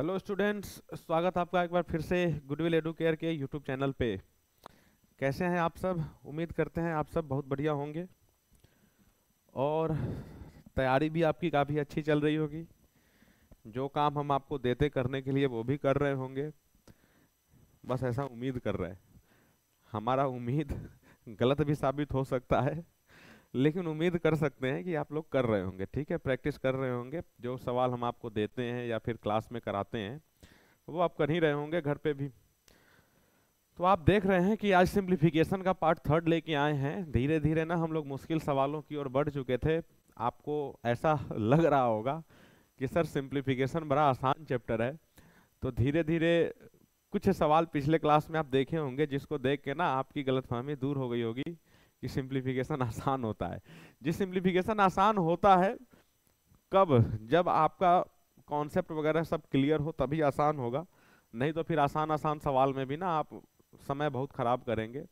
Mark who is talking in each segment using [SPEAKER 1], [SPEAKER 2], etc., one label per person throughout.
[SPEAKER 1] Hello students स्वागत आपका एक बार फिर से गुडविल एडुकेयर के यूट्यूब चैनल पे कैसे हैं आप सब उम्मीद करते हैं आप सब बहुत बढ़िया होंगे और तैयारी भी आपकी काफ़ी अच्छी चल रही होगी जो काम हम आपको देते करने के लिए वो भी कर रहे होंगे बस ऐसा उम्मीद कर रहे हैं हमारा उम्मीद गलत भी साबित हो सकता है लेकिन उम्मीद कर सकते हैं कि आप लोग कर रहे होंगे ठीक है प्रैक्टिस कर रहे होंगे जो सवाल हम आपको देते हैं या फिर क्लास में कराते हैं वो आप कर ही रहे होंगे घर पे भी तो आप देख रहे हैं कि आज सिंप्लीफिकेशन का पार्ट थर्ड लेके आए हैं धीरे धीरे ना हम लोग मुश्किल सवालों की ओर बढ़ चुके थे आपको ऐसा लग रहा होगा कि सर सिंप्लीफिकेशन बड़ा आसान चैप्टर है तो धीरे धीरे कुछ सवाल पिछले क्लास में आप देखे होंगे जिसको देख के ना आपकी गलतफहमी दूर हो गई होगी कि सिंप्लीफिकेशन आसान होता है जिस सिंप्लीफिकेशन आसान होता है कब जब आपका कॉन्सेप्ट वगैरह सब क्लियर हो तभी आसान होगा नहीं तो फिर आसान आसान सवाल में भी ना आप समय बहुत ख़राब करेंगे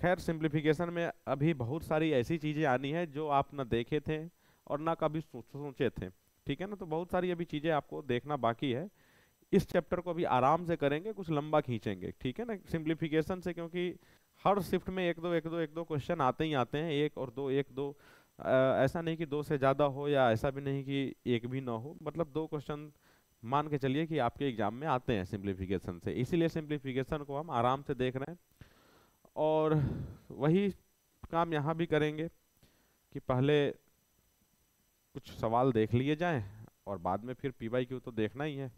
[SPEAKER 1] खैर सिंप्लीफिकेशन में अभी बहुत सारी ऐसी चीज़ें आनी है जो आप ना देखे थे और ना कभी सोचे थे ठीक है ना तो बहुत सारी अभी चीज़ें आपको देखना बाकी है इस चैप्टर को अभी आराम से करेंगे कुछ लंबा खींचेंगे ठीक है ना सिंप्लीफिकेशन से क्योंकि हर शिफ्ट में एक दो एक दो एक दो क्वेश्चन आते ही आते हैं एक और दो एक दो आ, ऐसा नहीं कि दो से ज़्यादा हो या ऐसा भी नहीं कि एक भी ना हो मतलब दो क्वेश्चन मान के चलिए कि आपके एग्जाम में आते हैं सिंप्लीफिकेशन से इसीलिए सिंप्लीफिकेशन को हम आराम से देख रहे हैं और वही काम यहाँ भी करेंगे कि पहले कुछ सवाल देख लिए जाएँ और बाद में फिर पी वाई क्यू तो देखना ही है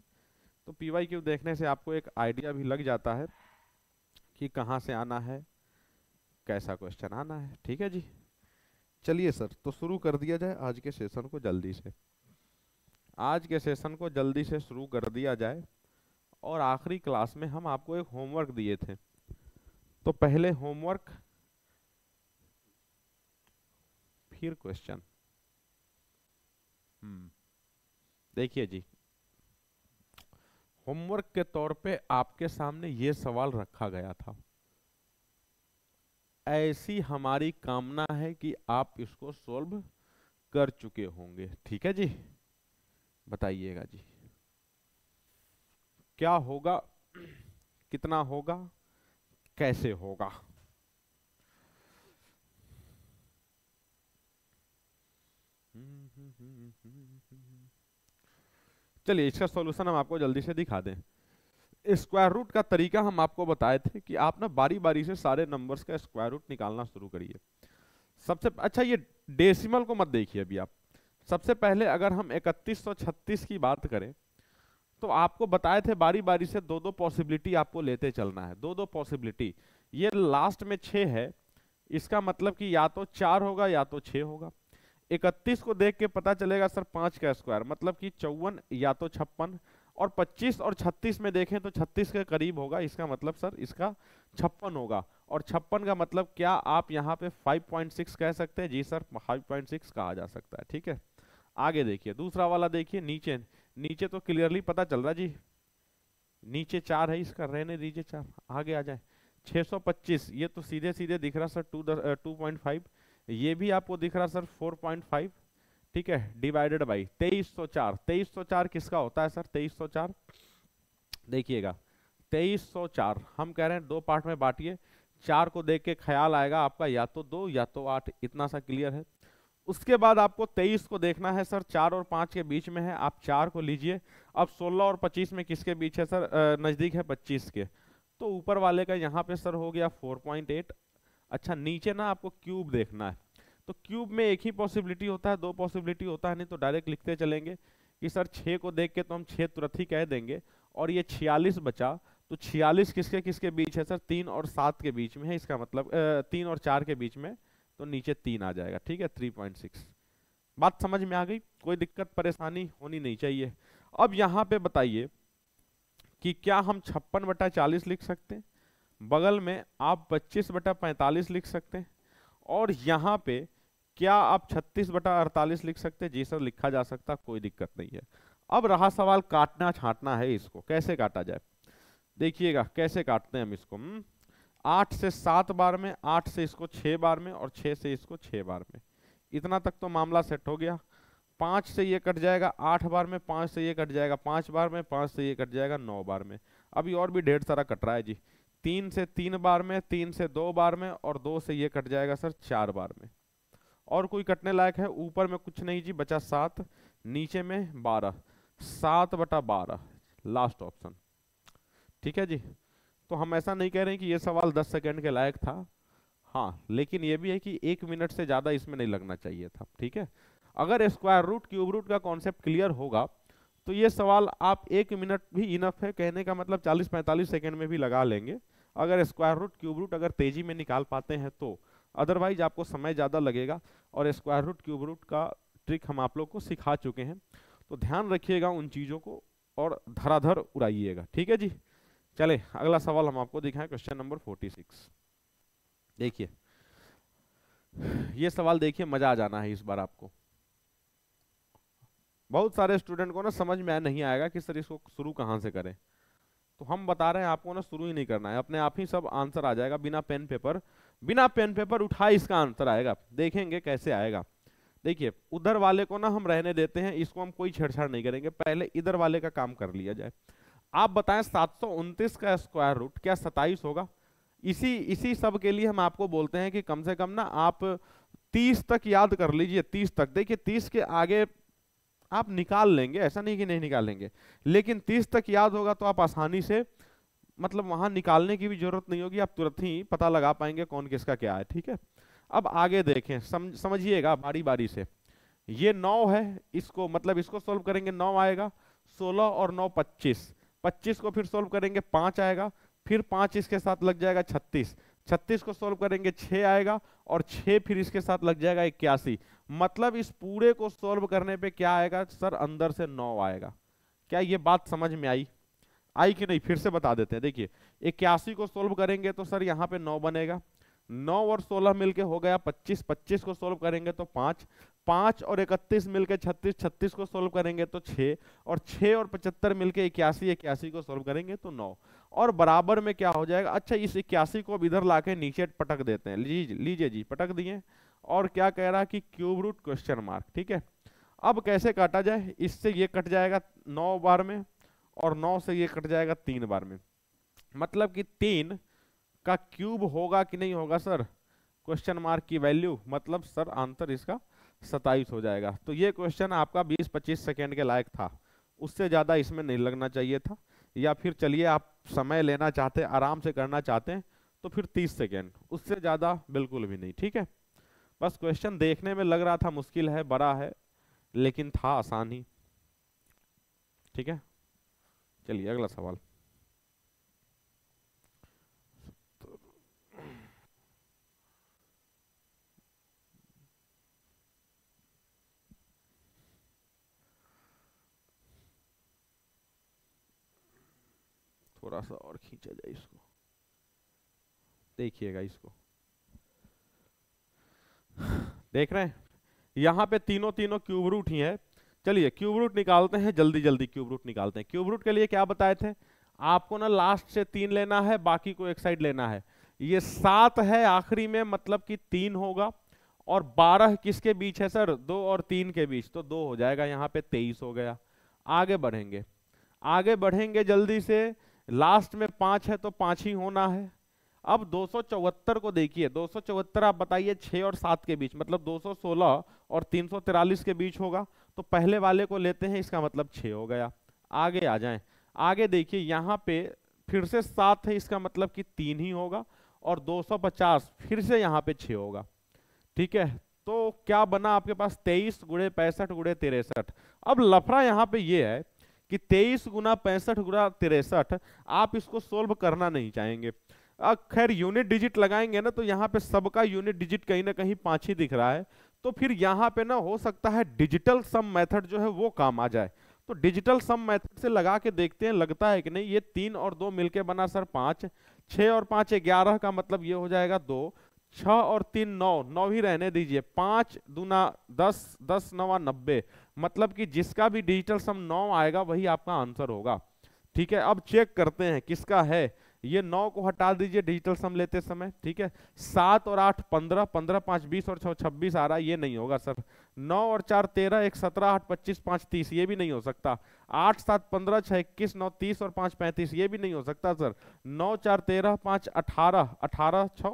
[SPEAKER 1] तो पी वाई क्यू देखने से आपको एक आइडिया भी लग जाता है कि कहाँ से आना है कैसा क्वेश्चन आना है ठीक है जी चलिए सर तो शुरू कर दिया जाए आज के सेशन को जल्दी से आज के सेशन को जल्दी से शुरू कर दिया जाए और आखिरी क्लास में हम आपको एक होमवर्क दिए थे तो पहले होमवर्क फिर क्वेश्चन हम्म। देखिए जी होमवर्क के तौर पे आपके सामने ये सवाल रखा गया था ऐसी हमारी कामना है कि आप इसको सॉल्व कर चुके होंगे ठीक है जी बताइएगा जी क्या होगा कितना होगा कैसे होगा चलिए इसका सॉल्यूशन हम आपको जल्दी से दिखा दें स्क्वायर रूट का तरीका हम आपको बताए थे कि आप ना बारी बारी से सारे नंबर्स का स्क्वायर रूट निकालना शुरू करिए सबसे अच्छा ये डेसिमल को मत देखिए अभी आप सबसे पहले अगर हम 3136 की बात करें तो आपको बताए थे बारी बारी से दो दो पॉसिबिलिटी आपको लेते चलना है दो दो पॉसिबिलिटी ये लास्ट में छः है इसका मतलब कि या तो चार होगा या तो छः होगा इकतीस को देख के पता चलेगा सर पाँच का स्क्वायर मतलब कि चौवन या तो छप्पन और 25 और 36 में देखें तो 36 के करीब होगा इसका मतलब सर इसका छप्पन होगा और छप्पन का मतलब क्या आप यहाँ पे 5.6 कह सकते हैं जी सर 5.6 कहा जा सकता है ठीक है आगे देखिए दूसरा वाला देखिए नीचे नीचे तो क्लियरली पता चल रहा जी नीचे चार है इसका रहने दीजिए चार आगे आ जाए 625 ये तो सीधे सीधे दिख रहा सर टू टू पॉइंट ये भी आपको दिख रहा सर फोर ठीक है डिवाइडेड बाई तेईस सौ चार तेईस सौ चार किसका होता है सर तेईस सौ चार देखिएगा तेईस सौ चार हम कह रहे हैं दो पार्ट में बांटिए चार को देख के ख्याल आएगा आपका या तो दो या तो आठ इतना सा क्लियर है उसके बाद आपको तेईस को देखना है सर चार और पांच के बीच में है आप चार को लीजिए अब सोलह और पच्चीस में किसके बीच है सर नज़दीक है पच्चीस के तो ऊपर वाले का यहाँ पे सर हो गया फोर पॉइंट एट अच्छा नीचे ना आपको क्यूब देखना है तो क्यूब में एक ही पॉसिबिलिटी होता है दो पॉसिबिलिटी होता है नहीं तो डायरेक्ट लिखते चलेंगे कि सर छः को देख के तो हम छः तुरंत ही कह देंगे और ये छियालीस बचा तो छियालीस किसके किसके बीच है सर तीन और सात के बीच में है इसका मतलब तीन और चार के बीच में तो नीचे तीन आ जाएगा ठीक है थ्री पॉइंट सिक्स बात समझ में आ गई कोई दिक्कत परेशानी होनी नहीं चाहिए अब यहाँ पे बताइए कि क्या हम छप्पन बटा चालीस लिख सकते हैं बगल में आप पच्चीस बटा पैंतालीस लिख सकते हैं और यहाँ पे क्या आप 36 बटा अड़तालीस लिख सकते हैं जी सर लिखा जा सकता कोई दिक्कत नहीं है अब रहा सवाल काटना छांटना है इसको कैसे काटा जाए देखिएगा कैसे काटते हैं हम इसको हम्म, आठ से सात बार में आठ से इसको छः बार में और छः से इसको छः बार में इतना तक तो मामला सेट हो गया पाँच से ये कट जाएगा आठ बार में पाँच से ये कट जाएगा पाँच बार में पाँच से ये कट जाएगा नौ बार में अभी और भी ढेर सारा कट रहा है जी तीन से तीन बार में तीन से दो बार में और दो से ये कट जाएगा सर चार बार में और कोई कटने लायक है ऊपर में कुछ नहीं जी बचा सात नीचे में बारह सात बटा बारह लास्ट ऑप्शन ठीक है जी तो हम ऐसा नहीं कह रहे कि ये सवाल दस सेकेंड के लायक था हाँ लेकिन ये भी है कि एक मिनट से ज़्यादा इसमें नहीं लगना चाहिए था ठीक है अगर स्क्वायर रूट क्यूब रूट का कॉन्सेप्ट क्लियर होगा तो ये सवाल आप एक मिनट भी इनफ है कहने का मतलब 40-45 सेकंड में भी लगा लेंगे अगर स्क्वायर रूट क्यूब रूट अगर तेजी में निकाल पाते हैं तो अदरवाइज आपको समय ज़्यादा लगेगा और स्क्वायर रूट क्यूब रूट का ट्रिक हम आप लोग को सिखा चुके हैं तो ध्यान रखिएगा उन चीज़ों को और धराधर उड़ाइएगा ठीक है जी चले अगला सवाल हम आपको दिखाएं क्वेश्चन नंबर फोर्टी सिक्स देखिए ये सवाल देखिए मजा आ जाना है इस बार आपको बहुत सारे स्टूडेंट को ना समझ में नहीं आएगा कि सर इसको शुरू कहाँ से करें तो हम बता रहे हैं आपको ना शुरू ही नहीं करना है अपने आप ही सब आंसर आ जाएगा बिना पेन पेपर बिना पेन पेपर उठाए इसका आंसर आएगा देखेंगे कैसे आएगा देखिए उधर वाले को ना हम रहने देते हैं इसको हम कोई छेड़छाड़ नहीं करेंगे पहले इधर वाले का काम कर लिया जाए आप बताएं सात का स्क्वायर रूट क्या सताइस होगा इसी इसी सब के लिए हम आपको बोलते हैं कि कम से कम ना आप तीस तक याद कर लीजिए तीस तक देखिए तीस के आगे आप निकाल लेंगे ऐसा नहीं कि नहीं निकालेंगे लेकिन तीस तक याद होगा तो आप आसानी से मतलब वहां निकालने की भी जरूरत नहीं होगी आप तुरंत ही पता लगा पाएंगे कौन किसका क्या है ठीक है अब आगे देखें समझ समझिएगा बारी बारी से ये नौ है इसको मतलब इसको सोल्व करेंगे नौ आएगा सोलह और नौ पच्चीस पच्चीस को फिर सोल्व करेंगे पांच आएगा फिर पांच इसके साथ लग जाएगा छत्तीस छत्तीस को सोल्व करेंगे छ आएगा और छ फिर इसके साथ लग जाएगा इक्यासी मतलब इस पूरे को सोल्व करने पे क्या आएगा सर अंदर से नौ आएगा क्या ये बात समझ में आई आई कि नहीं फिर से बता देते हैं देखिए इक्यासी को सोल्व करेंगे तो सर यहाँ पे नौ बनेगा नौ और सोलह मिलके हो गया पच्चीस पच्चीस को सोल्व करेंगे तो पाँच पाँच और इकतीस मिलके छत्तीस छत्तीस को सोल्व करेंगे तो छः और छः और पचहत्तर मिलके इक्यासी इक्यासी को सोल्व करेंगे तो नौ और बराबर में क्या हो जाएगा अच्छा इस इक्यासी को अब इधर ला के नीचे पटक देते हैं लीजिए लीजिए जी पटक दिए और क्या कह रहा कि क्यूब रूट क्वेश्चन मार्क ठीक है अब कैसे काटा जाए इससे ये कट जाएगा नौ बार में और नौ से ये कट जाएगा तीन बार में मतलब कि तीन का क्यूब होगा कि नहीं होगा सर क्वेश्चन मार्क की वैल्यू मतलब सर आंसर इसका सताइस हो जाएगा तो ये क्वेश्चन आपका 20-25 सेकेंड के लायक था उससे ज़्यादा इसमें नहीं लगना चाहिए था या फिर चलिए आप समय लेना चाहते हैं आराम से करना चाहते हैं तो फिर 30 सेकेंड उससे ज़्यादा बिल्कुल भी नहीं ठीक है बस क्वेश्चन देखने में लग रहा था मुश्किल है बड़ा है लेकिन था आसान ही ठीक है चलिए अगला सवाल थोड़ा सा और खींचा जाए इसको देखिएगा इसको देख रहे हैं यहां पे तीनों तीनों क्यूब रूट ही है चलिए क्यूब रूट निकालते हैं जल्दी जल्दी क्यूब रूट निकालते हैं क्यूब रूट के लिए क्या बताए थे आपको ना लास्ट से तीन लेना है बाकी को एक साइड लेना है ये सात है आखिरी में मतलब कि तीन होगा और बारह किसके बीच है सर दो और तीन के बीच तो दो हो जाएगा यहाँ पे तेईस हो गया आगे बढ़ेंगे आगे बढ़ेंगे जल्दी से लास्ट में पाँच है तो पाँच ही होना है अब दो को देखिए दो आप बताइए छः और सात के बीच मतलब 216 और तीन के बीच होगा तो पहले वाले को लेते हैं इसका मतलब छ हो गया आगे आ जाए आगे देखिए यहाँ पे फिर से सात है इसका मतलब कि तीन ही होगा और 250 फिर से यहाँ पे छः होगा ठीक है तो क्या बना आपके पास तेईस गुड़े पैंसठ गुड़े तिरसठ अब लफड़ा यहाँ पे ये है कि तेईस गुना पैंसठ गुना तिरसठ आप इसको सोल्व करना नहीं चाहेंगे खैर यूनिट डिजिट लगाएंगे ना तो यहाँ पे सबका यूनिट डिजिट कहीं ना कहीं पाँच ही दिख रहा है तो फिर यहां पे ना हो सकता है डिजिटल सम मेथड जो है वो काम आ जाए तो डिजिटल सम मेथड से लगा के देखते हैं लगता है कि नहीं ये तीन और दो मिलके बना सर पांच छह और पांच ग्यारह का मतलब ये हो जाएगा दो छः और तीन नौ नौ ही रहने दीजिए पांच दूना दस दस नवा नब्बे मतलब कि जिसका भी डिजिटल सम नौ आएगा वही आपका आंसर होगा ठीक है अब चेक करते हैं किसका है ये नौ को हटा दीजिए डिजिटल सम लेते समय ठीक है सात और आठ पंद्रह पंद्रह पांच बीस और छब्बीस आ रहा है ये नहीं होगा सर नौ और चार तेरह एक सत्रह आठ पच्चीस पांच तीस ये भी नहीं हो सकता आठ सात पंद्रह छह इक्कीस नौ तीस और पांच पैंतीस ये भी नहीं हो सकता सर नौ चार तेरह पांच अठारह अठारह छ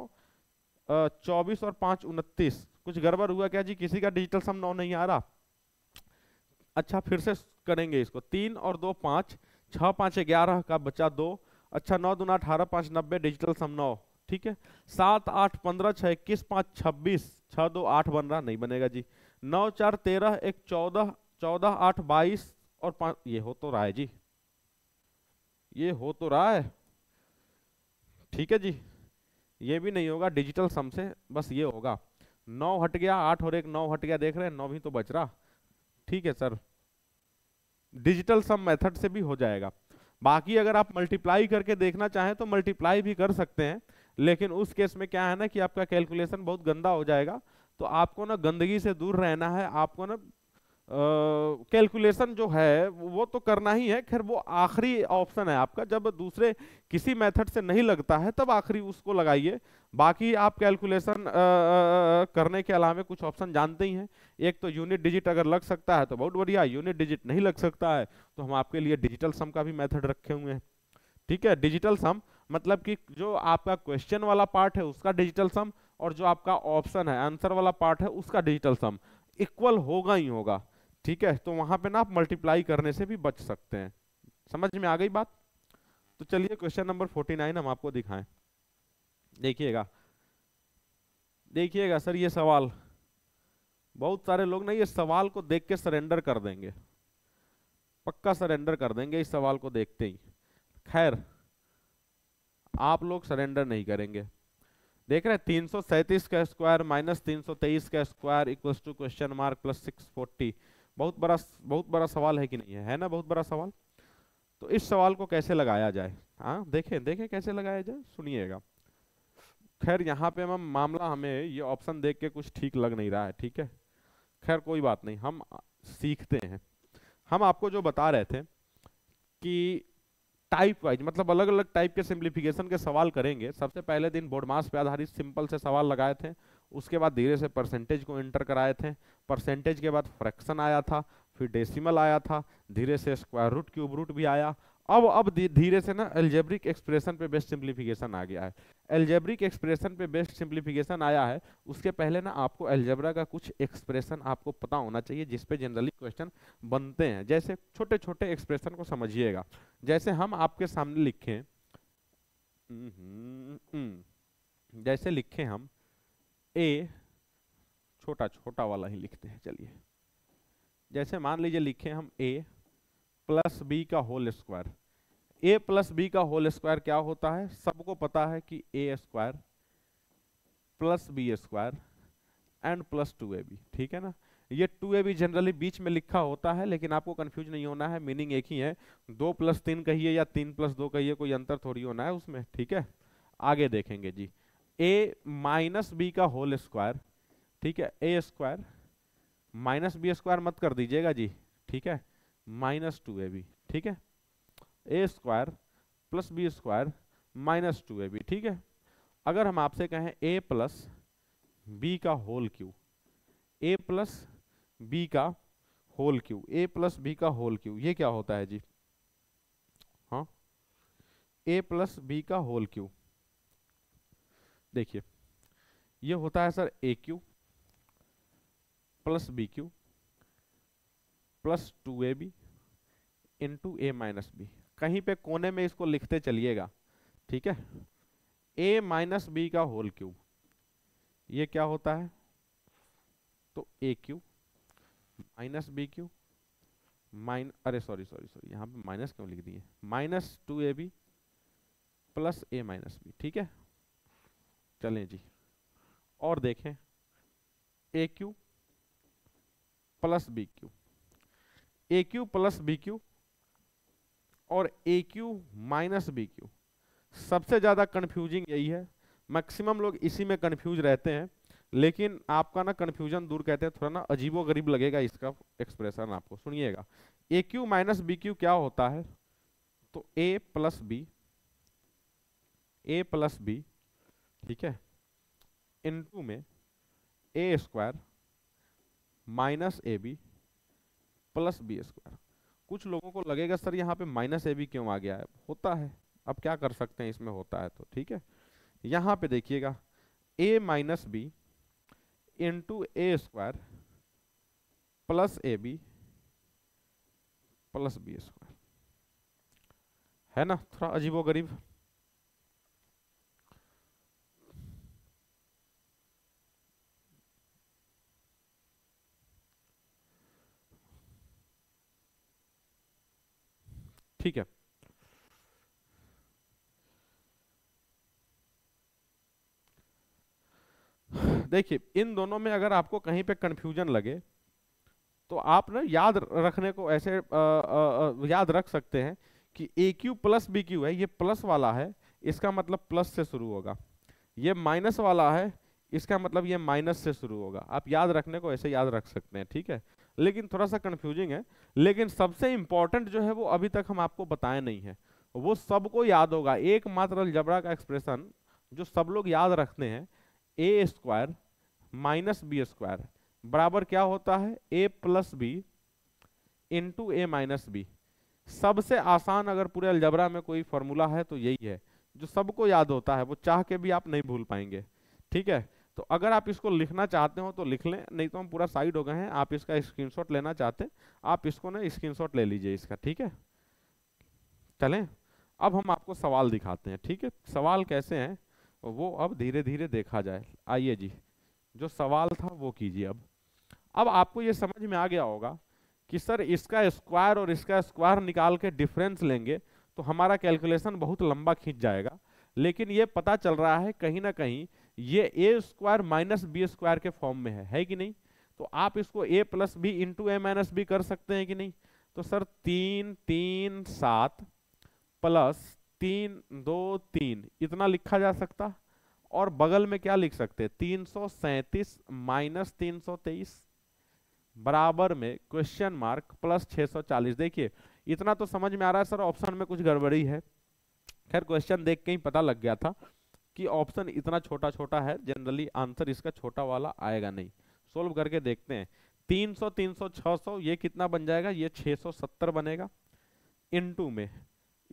[SPEAKER 1] चौबीस और पांच उनतीस कुछ गड़बड़ हुआ क्या जी किसी का डिजिटल सम नौ नहीं आ रहा अच्छा फिर से करेंगे इसको तीन और दो पांच छह पांच ग्यारह का बचा दो अच्छा नौ दुना अठारह पाँच नब्बे डिजिटल सम नौ ठीक है सात आठ पंद्रह छः इक्कीस पाँच छब्बीस छः दो आठ बन रहा नहीं बनेगा जी नौ चार तेरह एक चौदह चौदह आठ बाईस और पाँच ये हो तो रहा है जी ये हो तो रहा है ठीक है जी ये भी नहीं होगा डिजिटल सम से बस ये होगा नौ हट गया आठ और एक नौ हट गया देख रहे हैं नौ भी तो बच रहा ठीक है सर डिजिटल सम मेथड से भी हो जाएगा बाकी अगर आप मल्टीप्लाई करके देखना चाहें तो मल्टीप्लाई भी कर सकते हैं लेकिन उस केस में क्या है ना कि आपका कैलकुलेशन बहुत गंदा हो जाएगा तो आपको ना गंदगी से दूर रहना है आपको ना कैलकुलेशन जो है वो तो करना ही है खैर वो आखिरी ऑप्शन है आपका जब दूसरे किसी मेथड से नहीं लगता है तब आखिरी उसको लगाइए बाकी आप कैलकुलेशन करने के अलावा कुछ ऑप्शन जानते ही हैं एक तो यूनिट डिजिट अगर लग सकता है तो बहुत बढ़िया यूनिट डिजिट नहीं लग सकता है तो हम आपके लिए डिजिटल सम का भी मैथड रखे हुए हैं ठीक है डिजिटल सम मतलब कि जो आपका क्वेश्चन वाला पार्ट है उसका डिजिटल सम और जो आपका ऑप्शन है आंसर वाला पार्ट है उसका डिजिटल सम इक्वल होगा ही होगा ठीक है तो वहां पे ना आप मल्टीप्लाई करने से भी बच सकते हैं समझ में आ गई बात तो चलिए क्वेश्चन नंबर फोर्टी नाइन हम आपको दिखाएं देखिएगा देखिएगा सर ये सवाल बहुत सारे लोग ना ये सवाल को देख के सरेंडर कर देंगे पक्का सरेंडर कर देंगे इस सवाल को देखते ही खैर आप लोग सरेंडर नहीं करेंगे देख रहे हैं सैतीस का स्क्वायर माइनस तीन का square equals to question mark plus six forty बहुत बड़ा बहुत बड़ा सवाल है कि नहीं है है ना बहुत बड़ा सवाल तो इस सवाल को कैसे लगाया जाए हाँ देखें देखें कैसे लगाया जाए सुनिएगा खैर यहाँ पे मैम मामला हमें ये ऑप्शन देख के कुछ ठीक लग नहीं रहा है ठीक है खैर कोई बात नहीं हम सीखते हैं हम आपको जो बता रहे थे कि टाइप वाइज मतलब अलग अलग टाइप के सिंप्लीफिकेशन के सवाल करेंगे सबसे पहले दिन बोर्ड मास पे आधारित सिंपल से सवाल लगाए थे उसके बाद धीरे से परसेंटेज को एंटर कराए थे परसेंटेज के बाद फ्रैक्शन आया था फिर डेसिमल आया था धीरे से स्क्वायर रूट क्यूब रूट भी आया अब अब धीरे से ना एल्जेब्रिक एक्सप्रेशन पे बेस्ट सिंप्लीफिकेशन आ गया है एल्जेब्रिक एक्सप्रेशन पे बेस्ट सिंप्लीफिकेशन आया है उसके पहले ना आपको एल्जेब्रा का कुछ एक्सप्रेशन आपको पता होना चाहिए जिसपे जनरली क्वेश्चन बनते हैं जैसे छोटे छोटे एक्सप्रेशन को समझिएगा जैसे हम आपके सामने लिखे हम्म, हम्म, हम्म, जैसे लिखे हम ए छोटा छोटा वाला ही लिखते हैं चलिए जैसे मान लीजिए लिखे हम ए प्लस बी का whole square A plus B का होल स्क्वायर क्या होता है सबको पता है कि A square plus B square and plus two A B ठीक है ना ये टू ए बी जनरली बीच में लिखा होता है लेकिन आपको कंफ्यूज नहीं होना है मीनिंग एक ही है दो प्लस तीन कहिए या तीन प्लस दो कहिए कोई अंतर थोड़ी होना है उसमें ठीक है आगे देखेंगे जी ए माइनस बी का होल स्क्वायर ठीक है A square minus B square मत कर दीजिएगा जी ठीक है माइनस टू ए बी ठीक है A square plus B square minus two A B ठीक है अगर हम आपसे कहें ए प्लस बी का whole cube A plus B का whole cube A plus B का होल क्यू ये क्या होता है जी हाँ ए प्लस बी का होल क्यू देखिए ये होता है sir A cube plus B cube plus two A B into A minus B कहीं पे कोने में इसको लिखते चलिएगा ठीक है ए माइनस बी का होल क्यूब ये क्या होता है तो A cube minus B cube माइन अरे सॉरी सॉरी सॉरी यहाँ पे माइनस क्यों लिख दिए minus two A B plus A minus B ठीक है चलें जी और देखें A cube plus B cube A cube plus B cube और A cube minus B cube सबसे ज़्यादा कन्फ्यूजिंग यही है मैक्सिमम लोग इसी में कन्फ्यूज रहते हैं लेकिन आपका ना कन्फ्यूजन दूर कहते हैं थोड़ा ना अजीबो गरीब लगेगा इसका एक्सप्रेशन आपको सुनिएगा A cube minus B cube क्या होता है तो A plus B A plus B ठीक है इनटू में A square minus A B plus B square कुछ लोगों को लगेगा सर यहाँ पे माइनस ए बी क्यों आ गया है होता है अब क्या कर सकते हैं इसमें होता है तो ठीक है यहाँ पे देखिएगा A minus B into A square plus A B plus B square है ना थोड़ा अजीबो गरीब ठीक है देखिए इन दोनों में अगर आपको कहीं पे कंफ्यूजन लगे तो आप ना याद रखने को ऐसे आ, आ, आ, याद रख सकते हैं कि A cube plus B cube है ये प्लस वाला है इसका मतलब प्लस से शुरू होगा ये माइनस वाला है इसका मतलब ये माइनस से शुरू होगा आप याद रखने को ऐसे याद रख सकते हैं ठीक है लेकिन थोड़ा सा कन्फ्यूजिंग है लेकिन सबसे इम्पॉर्टेंट जो है वो अभी तक हम आपको बताए नहीं है वो सबको याद होगा एकमात्र अलजबरा का एक्सप्रेशन जो सब लोग याद रखते हैं A square minus B square बराबर क्या होता है A plus B into A minus B सबसे आसान अगर पूरे अलजबरा में कोई फॉर्मूला है तो यही है जो सबको याद होता है वो चाह के भी आप नहीं भूल पाएंगे ठीक है तो अगर आप इसको लिखना चाहते हो तो लिख लें नहीं तो हम पूरा साइड हो गए हैं आप इसका स्क्रीनशॉट लेना चाहते आप इसको ना स्क्रीनशॉट ले लीजिए इसका ठीक है चलें अब हम आपको सवाल दिखाते हैं ठीक है सवाल कैसे हैं वो अब धीरे धीरे देखा जाए आइए जी जो सवाल था वो कीजिए अब अब आपको ये समझ में आ गया होगा कि सर इसका स्क्वायर और इसका स्क्वायर निकाल के डिफरेंस लेंगे तो हमारा कैलकुलेशन बहुत लंबा खींच जाएगा लेकिन ये पता चल रहा है कहीं ना कहीं ये A square minus B square के फॉर्म में है है कि नहीं तो आप इसको A plus B into A minus B कर सकते हैं कि नहीं तो सर तीन तीन सात प्लस तीन दो तीन इतना लिखा जा सकता और बगल में क्या लिख सकते तीन सौ सैंतीस माइनस तीन सौ तेईस बराबर में क्वेश्चन मार्क प्लस छः सौ चालीस देखिए इतना तो समझ में आ रहा है सर ऑप्शन में कुछ गड़बड़ी है खैर क्वेश्चन देख के ही पता लग गया था कि ऑप्शन इतना छोटा छोटा है जनरली आंसर इसका छोटा वाला आएगा नहीं सोल्व करके देखते हैं 300 300 600 ये कितना बन जाएगा ये 670 बनेगा इनटू में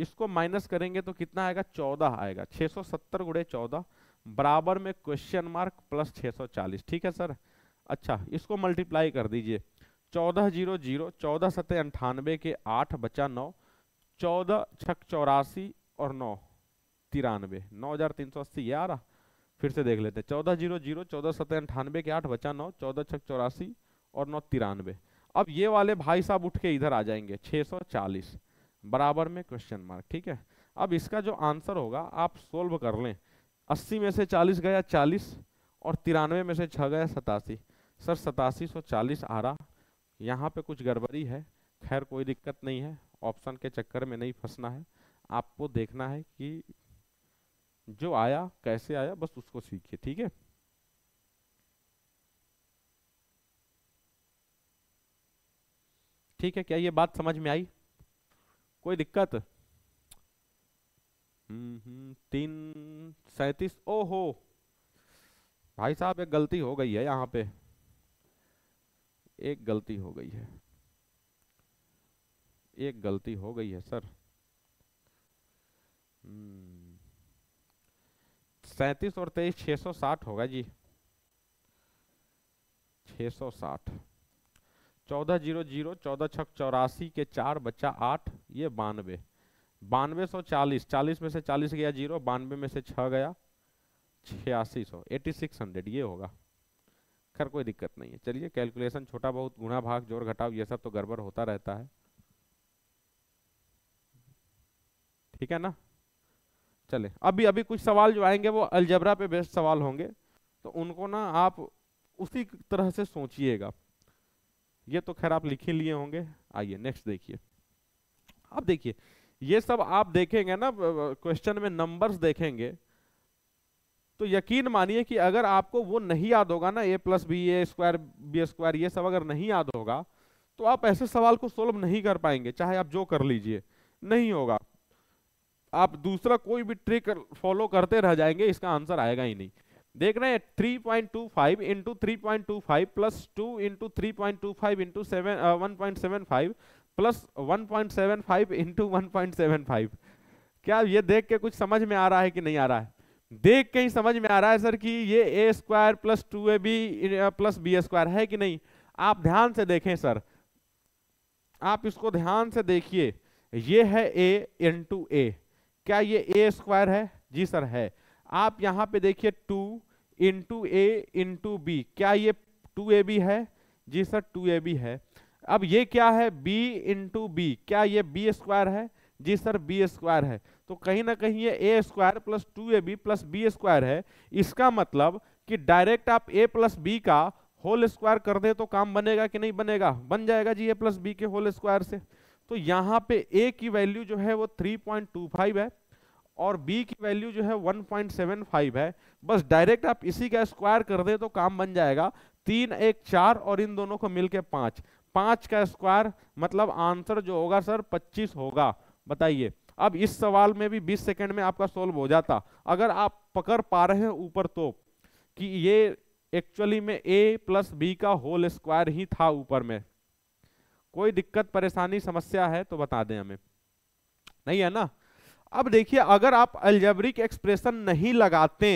[SPEAKER 1] इसको माइनस करेंगे तो कितना आएगा 14 आएगा 670 सौ गुड़े चौदह बराबर में क्वेश्चन मार्क प्लस 640 ठीक है सर अच्छा इसको मल्टीप्लाई कर दीजिए चौदह जीरो जीरो चौदह सतह अंठानवे के आठ बचा नौ चौदह छक चौरासी और नौ तिरानवे नौ हजार तीन सौ अस्सी ये आ रहा फिर से देख लेते हैं चौदह जीरो जीरो चौदह सतह अंठानवे के आठ बचा नौ चौदह छः चौरासी और नौ तिरानवे अब ये वाले भाई साहब उठ के इधर आ जाएंगे सौ चालीस बराबर में क्वेश्चन मार्क ठीक है अब इसका जो आंसर होगा आप सोल्व कर लें अस्सी में से चालीस गया चालीस और तिरानवे में से छः गया सतासी सर सतासी सौ चालीस आ रहा यहाँ पे कुछ गड़बड़ी है खैर कोई दिक्कत नहीं है ऑप्शन के चक्कर में नहीं फंसना है आपको देखना है कि जो आया कैसे आया बस उसको सीखिए ठीक है ठीक है क्या ये बात समझ में आई कोई दिक्कत हम्म, तीन सैतीस ओहो भाई साहब एक गलती हो गई है यहाँ पे एक गलती हो गई है एक गलती हो गई है सर हम्म सैंतीस और तेईस छः सौ साठ होगा जी छः सौ साठ चौदह जीरो जीरो चौदह छ चौरासी के चार बच्चा आठ ये बानवे बानवे सौ चालीस चालीस में से चालीस गया जीरो बानवे में से छः गया छियासी सौ एटी सिक्स हंड्रेड ये होगा खैर कोई दिक्कत नहीं है चलिए कैलकुलेशन छोटा बहुत गुणा भाग जोड़ घटाव ये सब तो गड़बड़ होता रहता है ठीक है ना चले अभी अभी कुछ सवाल जो आएंगे वो अलजबरा पे बेस्ट सवाल होंगे तो उनको ना आप उसी तरह से सोचिएगा ये तो खैर आप लिख ही लिए होंगे आइए नेक्स्ट देखिए अब देखिए ये सब आप देखेंगे ना क्वेश्चन में नंबर्स देखेंगे तो यकीन मानिए कि अगर आपको वो नहीं याद होगा ना A plus B A square B square ये सब अगर नहीं याद होगा तो आप ऐसे सवाल को सोल्व नहीं कर पाएंगे चाहे आप जो कर लीजिए नहीं होगा आप दूसरा कोई भी ट्रिक फॉलो करते रह जाएंगे इसका आंसर आएगा ही नहीं देख रहे हैं three point two five into three point two five plus two into three point two five into seven one point seven five plus one point seven five into one point seven five क्या ये देख के कुछ समझ में आ रहा है कि नहीं आ रहा है देख के ही समझ में आ रहा है सर कि ये A square plus two A B plus B square है कि नहीं आप ध्यान से देखें सर आप इसको ध्यान से देखिए ये है ए इंटू ए क्या ये ए स्क्वायर है जी सर है आप यहाँ पे देखिए two into A into B क्या ये टू ए बी है जी सर टू ए बी है अब ये क्या है b इंटू बी क्या ये बी स्क्वायर है जी सर बी स्क्वायर है तो कहीं ना कहीं ये A square plus two A B plus B square है इसका मतलब कि डायरेक्ट आप ए प्लस बी का होल स्क्वायर कर दे तो काम बनेगा कि नहीं बनेगा बन जाएगा जी ए प्लस बी के होल स्क्वायर से तो यहाँ पे ए की वैल्यू जो है वो 3.25 है और बी की वैल्यू जो है 1.75 है बस डायरेक्ट आप इसी का स्क्वायर कर दे तो काम बन जाएगा तीन एक चार और इन दोनों को मिलके पाँच पाँच का स्क्वायर मतलब आंसर जो होगा सर पच्चीस होगा बताइए अब इस सवाल में भी 20 सेकंड में आपका सोल्व हो जाता अगर आप पकड़ पा रहे हैं ऊपर तो कि ये एक्चुअली में ए प्लस बी का होल स्क्वायर ही था ऊपर में कोई दिक्कत परेशानी समस्या है तो बता दें हमें नहीं है ना अब देखिए अगर आप अल्जेब्रिक एक्सप्रेशन नहीं लगाते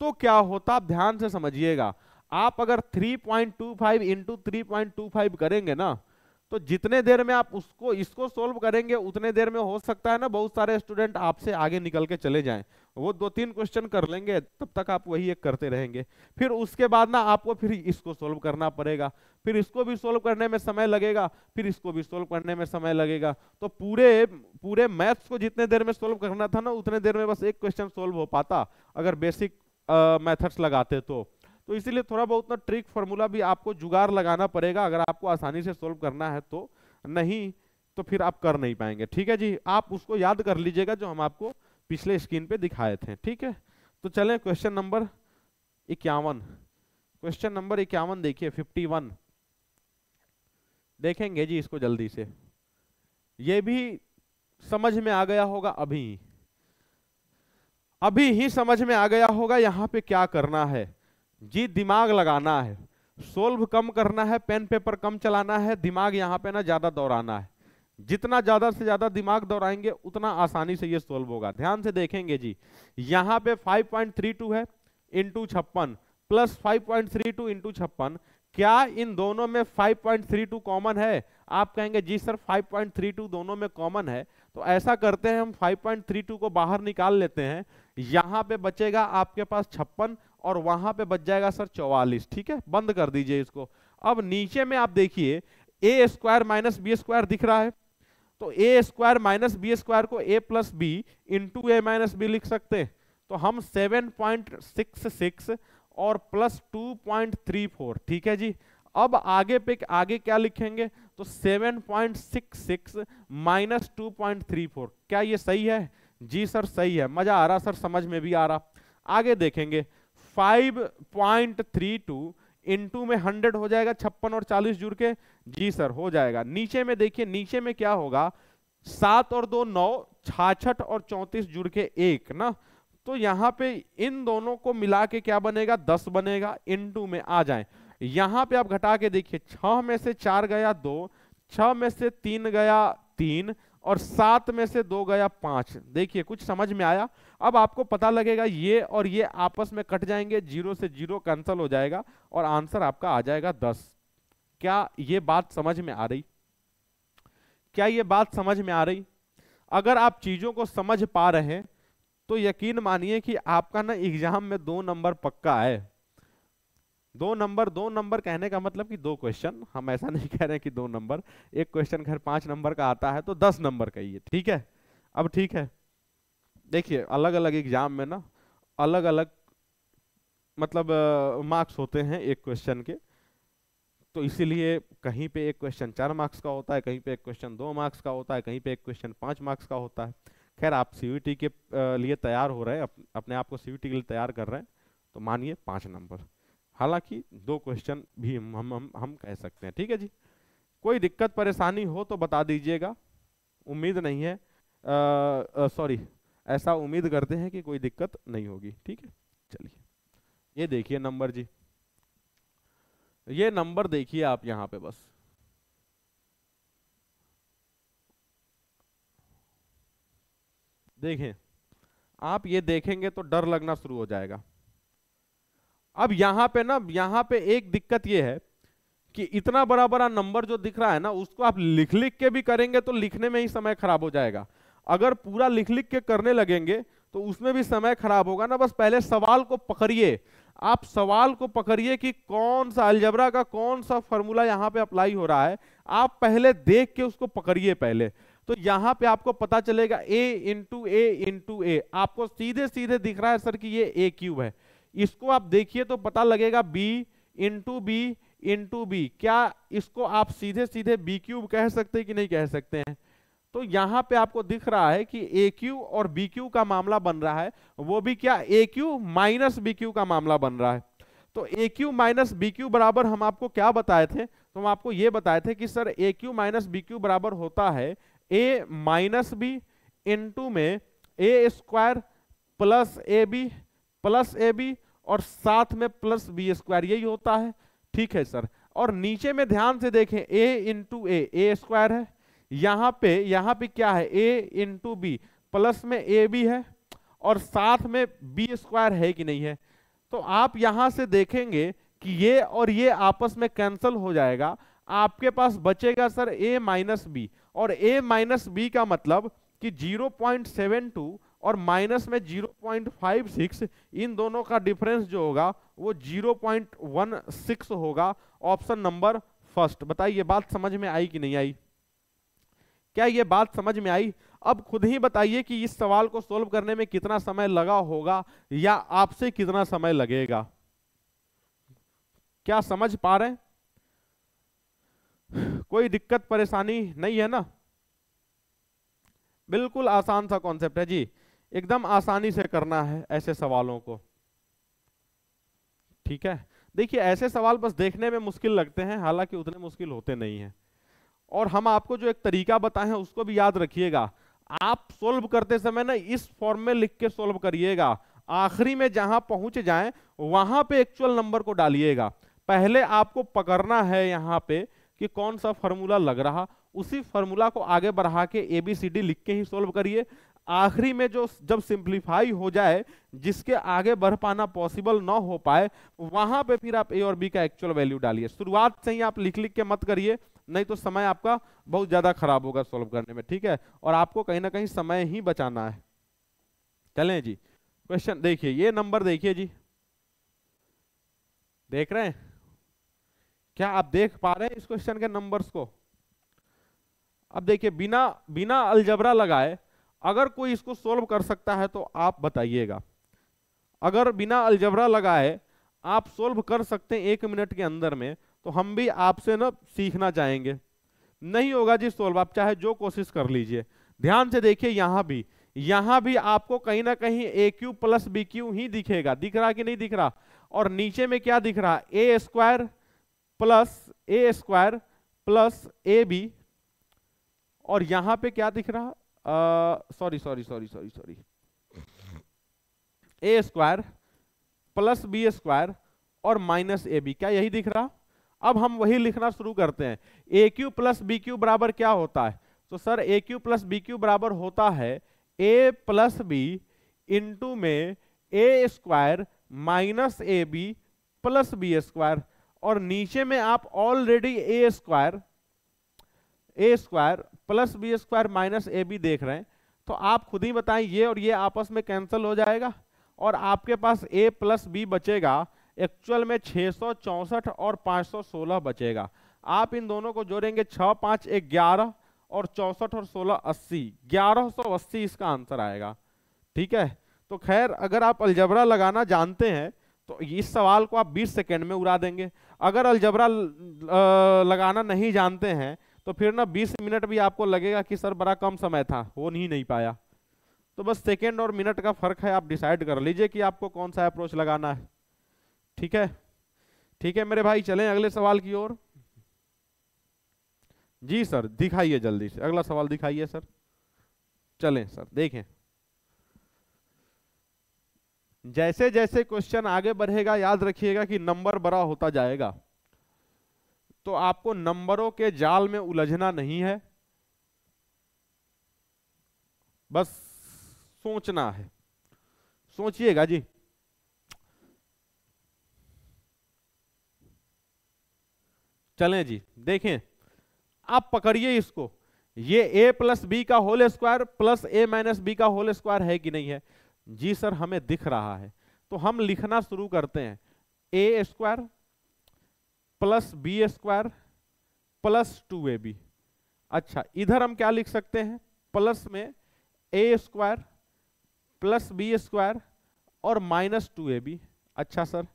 [SPEAKER 1] तो क्या होता आप ध्यान से समझिएगा आप अगर 3.25 पॉइंट इंटू करेंगे ना तो जितने देर में आप उसको इसको सोल्व करेंगे उतने देर में हो सकता है ना बहुत सारे स्टूडेंट आपसे आगे निकल के चले जाएं वो दो तीन क्वेश्चन कर लेंगे तब तक आप वही एक करते रहेंगे फिर उसके बाद ना आपको फिर इसको सोल्व करना पड़ेगा फिर इसको भी सोल्व करने में समय लगेगा फिर इसको भी सोल्व करने में समय लगेगा तो पूरे पूरे मैथ्स को जितने देर में सोल्व करना था ना उतने देर में बस एक क्वेश्चन सोल्व हो पाता अगर बेसिक मैथड्स लगाते तो तो इसीलिए थोड़ा बहुत ना ट्रिक फॉर्मूला भी आपको जुगाड़ लगाना पड़ेगा अगर आपको आसानी से सोल्व करना है तो नहीं तो फिर आप कर नहीं पाएंगे ठीक है जी आप उसको याद कर लीजिएगा जो हम आपको पिछले स्क्रीन पे दिखाए थे ठीक है तो चले क्वेश्चन नंबर इक्यावन क्वेश्चन नंबर इक्यावन देखिए फिफ्टी वन देखेंगे जी इसको जल्दी से ये भी समझ में आ गया होगा अभी अभी ही समझ में आ गया होगा यहां पे क्या करना है जी दिमाग लगाना है सोल्व कम करना है पेन पेपर कम चलाना है दिमाग यहाँ पे ना ज़्यादा दौड़ाना है जितना ज़्यादा से ज़्यादा दिमाग दौड़ाएंगे उतना आसानी से ये सोल्व होगा ध्यान से देखेंगे जी यहाँ पे 5.32 है इंटू छप्पन plus five point three two into छप्पन क्या इन दोनों में 5.32 कॉमन है आप कहेंगे जी सर 5.32 दोनों में कॉमन है तो ऐसा करते हैं हम 5.32 को बाहर निकाल लेते हैं यहाँ पे बचेगा आपके पास छप्पन और वहां पे बच जाएगा सर चौवालीस ठीक है बंद कर दीजिए इसको अब नीचे में आप देखिए A square minus B square दिख रहा है तो A square minus B square को A plus B into A minus B लिख सकते हैं तो हम 7.66 और प्लस 2.34 ठीक है जी अब आगे पे आगे क्या लिखेंगे तो 7.66 माइनस 2.34 क्या ये सही है जी सर सही है मजा आ रहा सर समझ में भी आ रहा आगे देखेंगे फाइव पॉइंट थ्री टू में हंड्रेड हो जाएगा छप्पन और चालीस जुड़ के जी सर हो जाएगा नीचे में देखिए नीचे में क्या होगा सात और दो नौ छाछठ और चौतीस जुड़ के एक ना तो यहाँ पे इन दोनों को मिला के क्या बनेगा दस बनेगा टू में आ जाए यहाँ पे आप घटा के देखिए छह में से चार गया दो छह में से तीन गया तीन और सात में से दो गया पांच देखिए कुछ समझ में आया अब आपको पता लगेगा ये और ये आपस में कट जाएंगे जीरो से जीरो कैंसल हो जाएगा और आंसर आपका आ जाएगा दस क्या ये बात समझ में आ रही क्या ये बात समझ में आ रही अगर आप चीजों को समझ पा रहे हैं तो यकीन मानिए कि आपका ना एग्जाम में दो नंबर पक्का है दो नंबर दो नंबर कहने का मतलब कि दो क्वेश्चन हम ऐसा नहीं कह रहे हैं कि दो नंबर एक क्वेश्चन घर पांच नंबर का आता है तो दस नंबर का ठीक है अब ठीक है देखिए अलग अलग एग्जाम में ना अलग अलग मतलब मार्क्स होते हैं एक क्वेश्चन के तो इसीलिए कहीं पे एक क्वेश्चन चार मार्क्स का होता है कहीं पे एक क्वेश्चन दो मार्क्स का होता है कहीं पे एक क्वेश्चन पाँच मार्क्स का होता है खैर आप सी के लिए तैयार हो रहे हैं अप, अपने आप को सी के लिए तैयार कर रहे हैं तो मानिए पाँच नंबर हालांकि दो क्वेश्चन भी हम हम हम कह सकते हैं ठीक है जी कोई दिक्कत परेशानी हो तो बता दीजिएगा उम्मीद नहीं है सॉरी ऐसा उम्मीद करते हैं कि कोई दिक्कत नहीं होगी ठीक है चलिए ये देखिए नंबर जी ये नंबर देखिए आप यहां पे बस देखें आप ये देखेंगे तो डर लगना शुरू हो जाएगा अब यहां पे ना यहां पे एक दिक्कत ये है कि इतना बड़ा बड़ा नंबर जो दिख रहा है ना उसको आप लिख लिख के भी करेंगे तो लिखने में ही समय खराब हो जाएगा अगर पूरा लिख लिख के करने लगेंगे तो उसमें भी समय खराब होगा ना बस पहले सवाल को पकड़िए आप सवाल को पकड़िए कि कौन सा अलजबरा का कौन सा फॉर्मूला यहाँ पे अप्लाई हो रहा है आप पहले देख के उसको पकड़िए पहले तो यहाँ पे आपको पता चलेगा ए इंटू ए इंटू ए आपको सीधे सीधे दिख रहा है सर कि ये ए क्यूब है इसको आप देखिए तो पता लगेगा B into B into B क्या इसको आप सीधे सीधे बी क्यूब कह सकते हैं कि नहीं कह सकते हैं तो यहां पे आपको दिख रहा है कि ए क्यू और बी क्यू का मामला बन रहा है वो भी क्या A cube minus B cube का मामला बन रहा है तो A cube minus B cube बराबर हम आपको क्या बताए थे तो हम आपको ये बताए थे कि sir A cube minus B cube बराबर होता है ए माइनस बी टू में A square plus A B plus A B और साथ में प्लस बी स्क्वायर यही होता है ठीक है सर और नीचे में ध्यान से देखें a into A A square है यहाँ पे यहाँ पे क्या है ए इंटू बी प्लस में ए बी है और साथ में बी स्क्वायर है कि नहीं है तो आप यहाँ से देखेंगे कि ये और ये आपस में कैंसिल हो जाएगा आपके पास बचेगा सर ए माइनस बी और ए माइनस बी का मतलब कि 0.72 और माइनस में 0.56 इन दोनों का डिफरेंस जो होगा वो 0.16 होगा ऑप्शन नंबर फर्स्ट बताइए बात समझ में आई कि नहीं आई क्या ये बात समझ में आई अब खुद ही बताइए कि इस सवाल को सोल्व करने में कितना समय लगा होगा या आपसे कितना समय लगेगा क्या समझ पा रहे कोई दिक्कत परेशानी नहीं है ना बिल्कुल आसान सा कॉन्सेप्ट है जी एकदम आसानी से करना है ऐसे सवालों को ठीक है देखिए ऐसे सवाल बस देखने में मुश्किल लगते हैं हालांकि उतने मुश्किल होते नहीं हैं और हम आपको जो एक तरीका हैं उसको भी याद रखिएगा आप सोल्व करते समय ना इस फॉर्म में लिख के सोल्व करिएगा आखिरी में जहां पहुंच जाए वहां पे एक्चुअल नंबर को डालिएगा पहले आपको पकड़ना है यहाँ पे कि कौन सा फॉर्मूला लग रहा उसी फॉर्मूला को आगे बढ़ा के ए बी सी डी लिख के ही सोल्व करिए आखिरी में जो जब सिंप्लीफाई हो जाए जिसके आगे बढ़ पाना पॉसिबल ना हो पाए वहां पे फिर आप ए और बी का एक्चुअल वैल्यू डालिए शुरुआत से ही आप लिख लिख के मत करिए नहीं तो समय आपका बहुत ज्यादा खराब होगा सॉल्व करने में ठीक है और आपको कहीं ना कहीं समय ही बचाना है चले जी क्वेश्चन देखिए ये नंबर देखिए जी देख रहे हैं क्या आप देख पा रहे हैं इस क्वेश्चन के नंबर्स को अब देखिए बिना बिना अलजबरा लगाए अगर कोई इसको सोल्व कर सकता है तो आप बताइएगा अगर बिना अलजबरा लगाए आप सोल्व कर सकते हैं एक मिनट के अंदर में तो हम भी आपसे ना सीखना चाहेंगे नहीं होगा जी सोल्व आप चाहे जो कोशिश कर लीजिए ध्यान से देखिए यहां भी यहां भी आपको कहीं ना कहीं A cube plus B cube ही दिखेगा दिख रहा कि नहीं दिख रहा और नीचे में क्या दिख रहा A square plus A square plus A B और यहां पे क्या दिख रहा sorry sorry sorry sorry sorry A square plus B square और माइनस ए बी क्या यही दिख रहा अब हम वही लिखना शुरू करते हैं A cube plus B cube बराबर क्या होता है तो sir A cube plus B cube बराबर होता है ए प्लस बी इंटू में A square minus A B plus B square और नीचे में आप already A square A square plus B square minus A B देख रहे हैं तो आप खुद ही बताएं ये और ये आपस में कैंसिल हो जाएगा और आपके पास ए प्लस बी बचेगा एक्चुअल में छः और सोलह बचेगा आप इन दोनों को जोड़ेंगे छः पाँच एक ग्यारह और चौंसठ और सोलह अस्सी ग्यारह सौ अस्सी इसका आंसर आएगा ठीक है तो खैर अगर आप अलजबरा लगाना जानते हैं तो इस सवाल को आप 20 सेकेंड में उड़ा देंगे अगर अलजबरा लगाना नहीं जानते हैं तो फिर ना 20 मिनट भी आपको लगेगा कि सर बड़ा कम समय था हो नहीं नहीं पाया तो बस सेकेंड और मिनट का फर्क है आप डिसाइड कर लीजिए कि आपको कौन सा अप्रोच लगाना है ठीक है ठीक है मेरे भाई चलें अगले सवाल की ओर जी सर दिखाइए जल्दी से अगला सवाल दिखाइए सर चलें सर देखें जैसे जैसे क्वेश्चन आगे बढ़ेगा याद रखिएगा कि नंबर बड़ा होता जाएगा तो आपको नंबरों के जाल में उलझना नहीं है बस सोचना है सोचिएगा जी चलें जी देखें आप पकड़िए इसको ये ए प्लस बी का whole square plus A minus B का होल स्क्वायर है कि नहीं है जी सर हमें दिख रहा है तो हम लिखना शुरू करते हैं A square plus B square plus two A B अच्छा इधर हम क्या लिख सकते हैं प्लस में A square plus B square और माइनस टू ए बी अच्छा सर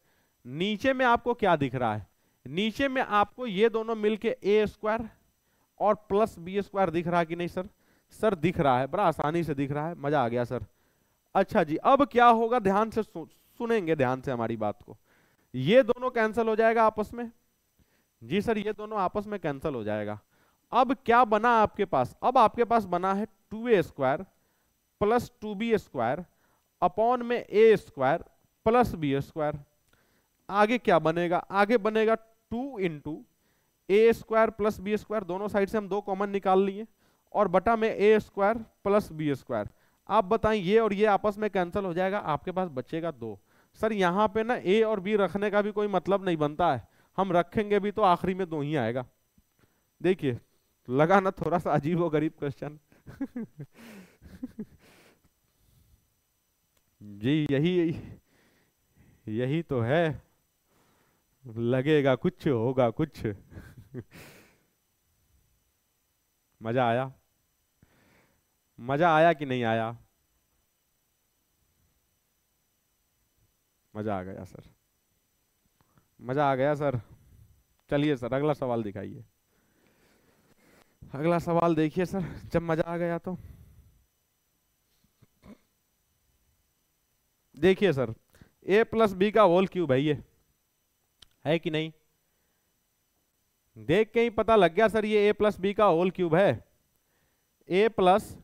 [SPEAKER 1] नीचे में आपको क्या दिख रहा है नीचे में आपको ये दोनों मिलके ए स्क्वायर और प्लस बी स्क्वायर दिख रहा कि नहीं सर सर दिख रहा है बड़ा आसानी से दिख रहा है मजा आ गया सर अच्छा जी अब क्या होगा ध्यान से सु, सुनेंगे ध्यान से हमारी बात को ये दोनों कैंसिल हो जाएगा आपस में जी सर ये दोनों आपस में कैंसिल हो जाएगा अब क्या बना आपके पास अब आपके पास बना है two A square plus two B square upon में A square plus B square आगे क्या बनेगा आगे बनेगा two into A square plus B square दोनों साइड से हम दो कॉमन निकाल लिए और बटा में A square plus B square आप बताएं ये और ये आपस में कैंसिल हो जाएगा आपके पास बचेगा दो सर यहाँ पे ना ए और बी रखने का भी कोई मतलब नहीं बनता है हम रखेंगे भी तो आखिरी में दो ही आएगा देखिए लगा ना थोड़ा सा अजीब और गरीब क्वेश्चन जी यही यही तो है लगेगा कुछ होगा कुछ मजा आया मजा आया कि नहीं आया मजा आ गया सर मजा आ गया सर चलिए सर अगला सवाल दिखाइए अगला सवाल देखिए सर जब मजा आ गया तो देखिए सर ए प्लस बी का होल क्यूब है ये है कि नहीं देख के ही पता लग गया सर ये ए प्लस बी का होल क्यूब है ए प्लस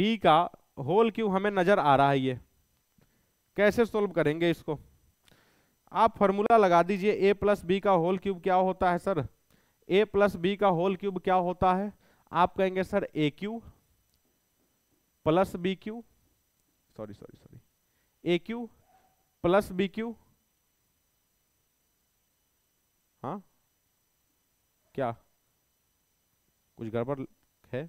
[SPEAKER 1] बी का होल क्यूब हमें नजर आ रहा है ये कैसे सोल्व करेंगे इसको आप फॉर्मूला लगा दीजिए ए प्लस बी का होल क्यूब क्या होता है सर ए प्लस बी का होल क्यूब क्या होता है आप कहेंगे sir A cube plus B cube sorry sorry sorry A cube plus B cube क्या कुछ गड़बड़ है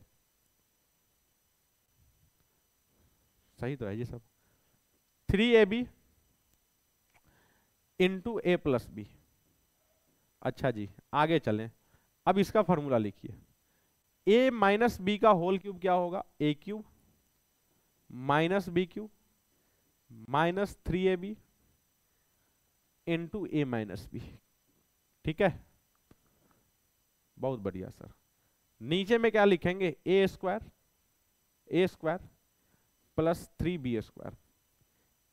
[SPEAKER 1] सही तो है ये सब three A B into A plus B अच्छा जी आगे चलें अब इसका फॉर्मूला लिखिए ए माइनस बी का होल क्यूब क्या होगा A cube minus B cube minus three A B into A minus B ठीक है बहुत बढ़िया सर नीचे में क्या लिखेंगे A square A square plus three B square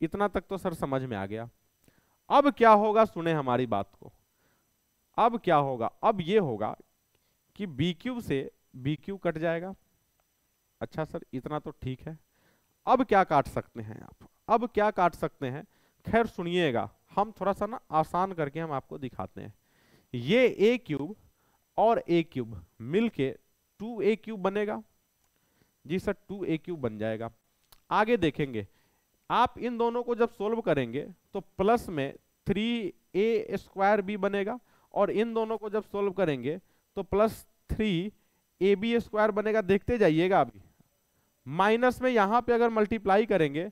[SPEAKER 1] इतना तक तो सर समझ में आ गया अब क्या होगा सुने हमारी बात को अब क्या होगा अब ये होगा कि बी क्यू से बी क्यू कट जाएगा अच्छा सर इतना तो ठीक है अब क्या काट सकते हैं आप अब क्या काट सकते हैं खैर सुनिएगा हम थोड़ा सा ना आसान करके हम आपको दिखाते हैं ये ए क्यूब और ए क्यूब मिल के टू ए क्यूब बनेगा जी सर टू ए क्यूब बन जाएगा आगे देखेंगे आप इन दोनों को जब सोल्व करेंगे तो प्लस में थ्री ए स्क्वायर बी बनेगा और इन दोनों को जब सोल्व करेंगे तो plus three A B square बनेगा देखते जाइएगा अभी माइनस में यहाँ पे अगर मल्टीप्लाई करेंगे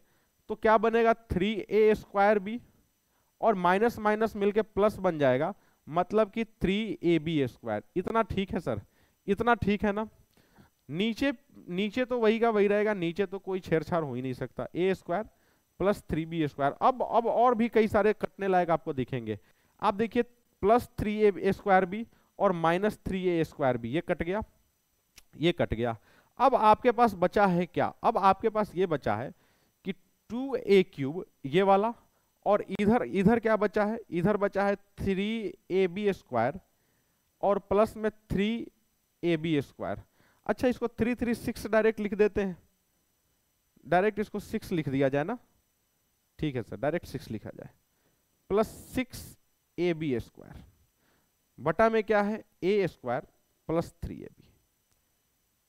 [SPEAKER 1] तो क्या बनेगा थ्री ए स्क्वायर बी और माइनस माइनस मिलके प्लस बन जाएगा मतलब कि थ्री ए बी स्क्वायर इतना ठीक है सर इतना ठीक है ना नीचे नीचे तो वही का वही रहेगा नीचे तो कोई छेड़छाड़ हो ही नहीं सकता A square plus three B square अब अब और भी कई सारे कटने लायक आपको दिखेंगे आप देखिए plus three A square B और minus three A square B ये कट गया ये कट गया अब आपके पास बचा है क्या अब आपके पास ये बचा है कि टू ए क्यूब ये वाला और इधर इधर क्या बचा है इधर बचा है थ्री ए बी स्क्वायर और प्लस में थ्री ए बी स्क्वायर अच्छा इसको थ्री थ्री सिक्स डायरेक्ट लिख देते हैं डायरेक्ट इसको सिक्स लिख दिया जाए ना ठीक है सर डायरेक्ट सिक्स लिखा जाए plus six A B square बटा में क्या है A square plus three A B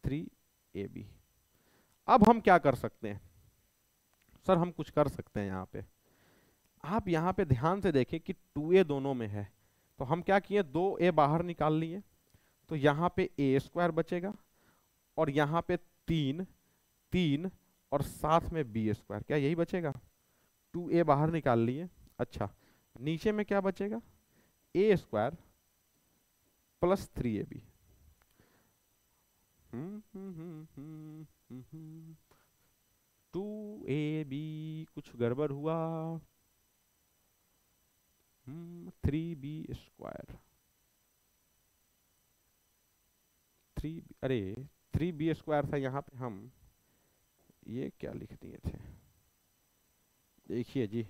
[SPEAKER 1] three A B अब हम क्या कर सकते हैं सर हम कुछ कर सकते हैं यहाँ पे आप यहाँ पे ध्यान से देखें कि टू ए दोनों में है तो हम क्या किए दो ए बाहर निकाल लिए तो यहाँ पे ए स्क्वायर बचेगा और यहाँ पे तीन तीन और साथ में बी स्क्वायर क्या यही बचेगा टू ए बाहर निकाल लिए अच्छा नीचे में क्या बचेगा A square plus three A B hmm, hmm, hmm, two A B कुछ गड़बड़ हुआ थ्री बी स्क्वायर थ्री अरे थ्री बी स्क्वायर था यहाँ पे हम ये क्या लिख दिए थे देखिए जी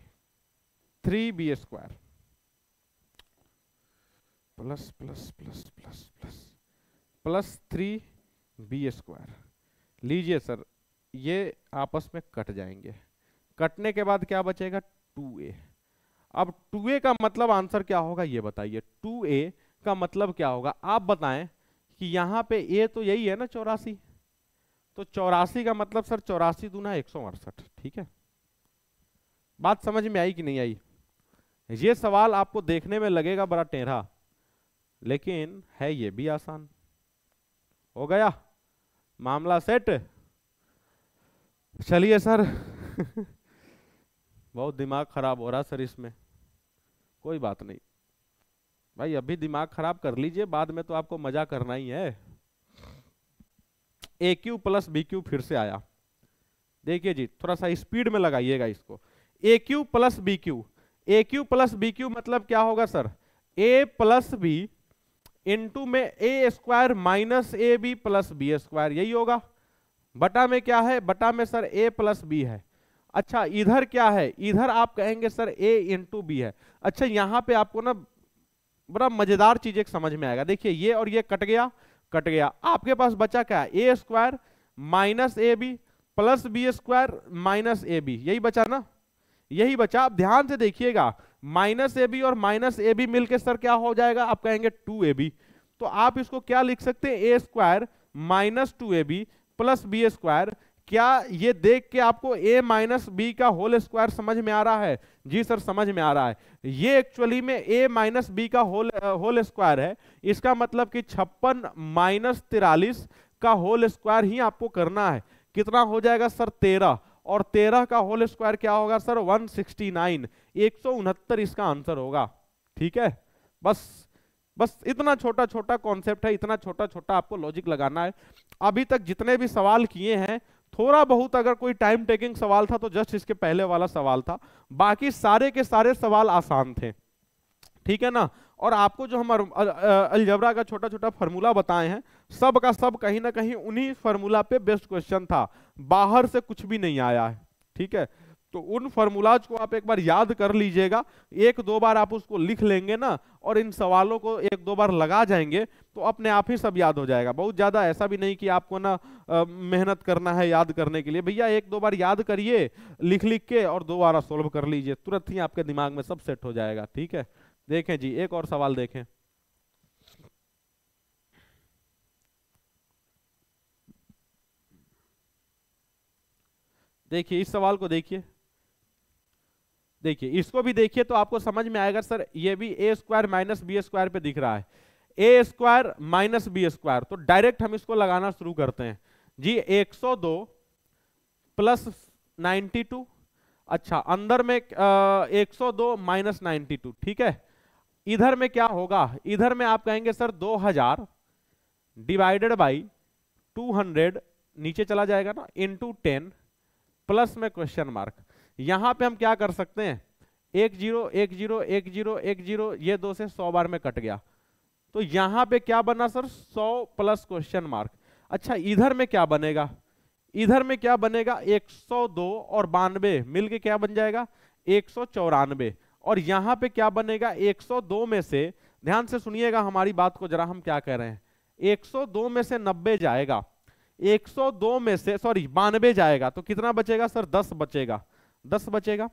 [SPEAKER 1] three B square plus plus plus plus plus plus three B square लीजिए सर ये आपस में कट जाएंगे कटने के बाद क्या बचेगा टू ए अब टू ए का मतलब आंसर क्या होगा ये बताइए टू ए का मतलब क्या होगा आप बताएं कि यहाँ पे ए तो यही है ना चौरासी तो चौरासी का मतलब सर चौरासी दूना एक सौ अड़सठ ठीक है बात समझ में आई कि नहीं आई ये सवाल आपको देखने में लगेगा बड़ा टेढ़ा लेकिन है ये भी आसान हो गया मामला सेट चलिए सर बहुत दिमाग खराब हो रहा सर इसमें कोई बात नहीं भाई अभी दिमाग खराब कर लीजिए बाद में तो आपको मजा करना ही है A cube plus B cube फिर से आया देखिए जी थोड़ा सा स्पीड में लगाइएगा इसको A cube plus B cube A cube plus B cube मतलब क्या होगा sir A plus B into में A square minus A B plus B square यही होगा बटा में क्या है बटा में सर ए प्लस बी है अच्छा इधर क्या है इधर आप कहेंगे सर ए इंटू बी है अच्छा यहाँ पे आपको ना बड़ा मजेदार चीज एक समझ में आएगा देखिए ये और ये कट गया कट गया आपके पास बचा क्या है A square minus A B plus B square minus A B यही बचा ना यही बचा आप ध्यान से देखिएगा माइनस ए बी और माइनस ए बी मिलकर सर क्या हो जाएगा आप कहेंगे टू ए बी तो आप इसको क्या लिख सकते हैं A square minus two A B plus B square क्या ये देख के आपको a माइनस बी का होल स्क्वायर समझ में आ रहा है जी सर समझ में आ रहा है ये एक्चुअली में a माइनस बी का होल होल स्क्वायर है इसका मतलब कि छप्पन माइनस तिरालीस का होल स्क्वायर ही आपको करना है कितना हो जाएगा सर तेरह और तेरह का होल स्क्वायर क्या होगा सर वन सिक्सटी नाइन एक सौ उनहत्तर इसका आंसर होगा ठीक है बस बस इतना छोटा छोटा कॉन्सेप्ट है इतना छोटा छोटा आपको लॉजिक लगाना है अभी तक जितने भी सवाल किए हैं थोड़ा बहुत अगर कोई टाइम टेकिंग सवाल था तो जस्ट इसके पहले वाला सवाल था बाकी सारे के सारे सवाल आसान थे ठीक है ना और आपको जो हम अलजबरा का छोटा छोटा फार्मूला बताए हैं सब का सब कहीं ना कहीं उन्हीं फॉर्मूला पे बेस्ट क्वेश्चन था बाहर से कुछ भी नहीं आया है ठीक है तो उन फॉर्मूलाज को आप एक बार याद कर लीजिएगा एक दो बार आप उसको लिख लेंगे ना और इन सवालों को एक दो बार लगा जाएंगे तो अपने आप ही सब याद हो जाएगा बहुत ज़्यादा ऐसा भी नहीं कि आपको ना मेहनत करना है याद करने के लिए भैया एक दो बार याद करिए लिख लिख के और दोबारा सोल्व कर लीजिए तुरंत ही आपके दिमाग में सब सेट हो जाएगा ठीक है देखें जी एक और सवाल देखें देखिए इस सवाल को देखिए देखिए इसको भी देखिए तो आपको समझ में आएगा सर ये भी A square minus B square पे दिख रहा है A square minus B square तो डायरेक्ट हम इसको लगाना शुरू करते हैं जी 102 प्लस 92 अच्छा अंदर में एक सौ दो माइनस नाइन्टी टू ठीक है इधर में क्या होगा इधर में आप कहेंगे सर 2000 डिवाइडेड बाई 200 नीचे चला जाएगा ना इंटू टेन प्लस में क्वेश्चन मार्क यहां पे हम क्या कर सकते हैं एक जीरो एक जीरो एक जीरो एक जीरो ये दो से सौ बार में कट गया तो यहां पे क्या बना सर सौ प्लस क्वेश्चन मार्क अच्छा इधर में क्या बनेगा इधर में क्या बनेगा दो और बानवे मिलके क्या बन जाएगा एक सौ चौरानवे और यहां पे क्या बनेगा एक सौ दो में से ध्यान से सुनिएगा हमारी बात को जरा हम क्या कह रहे हैं एक सौ दो में से नब्बे जाएगा एक सौ दो में से सॉरी बानवे जाएगा तो कितना बचेगा सर दस बचेगा दस बचेगा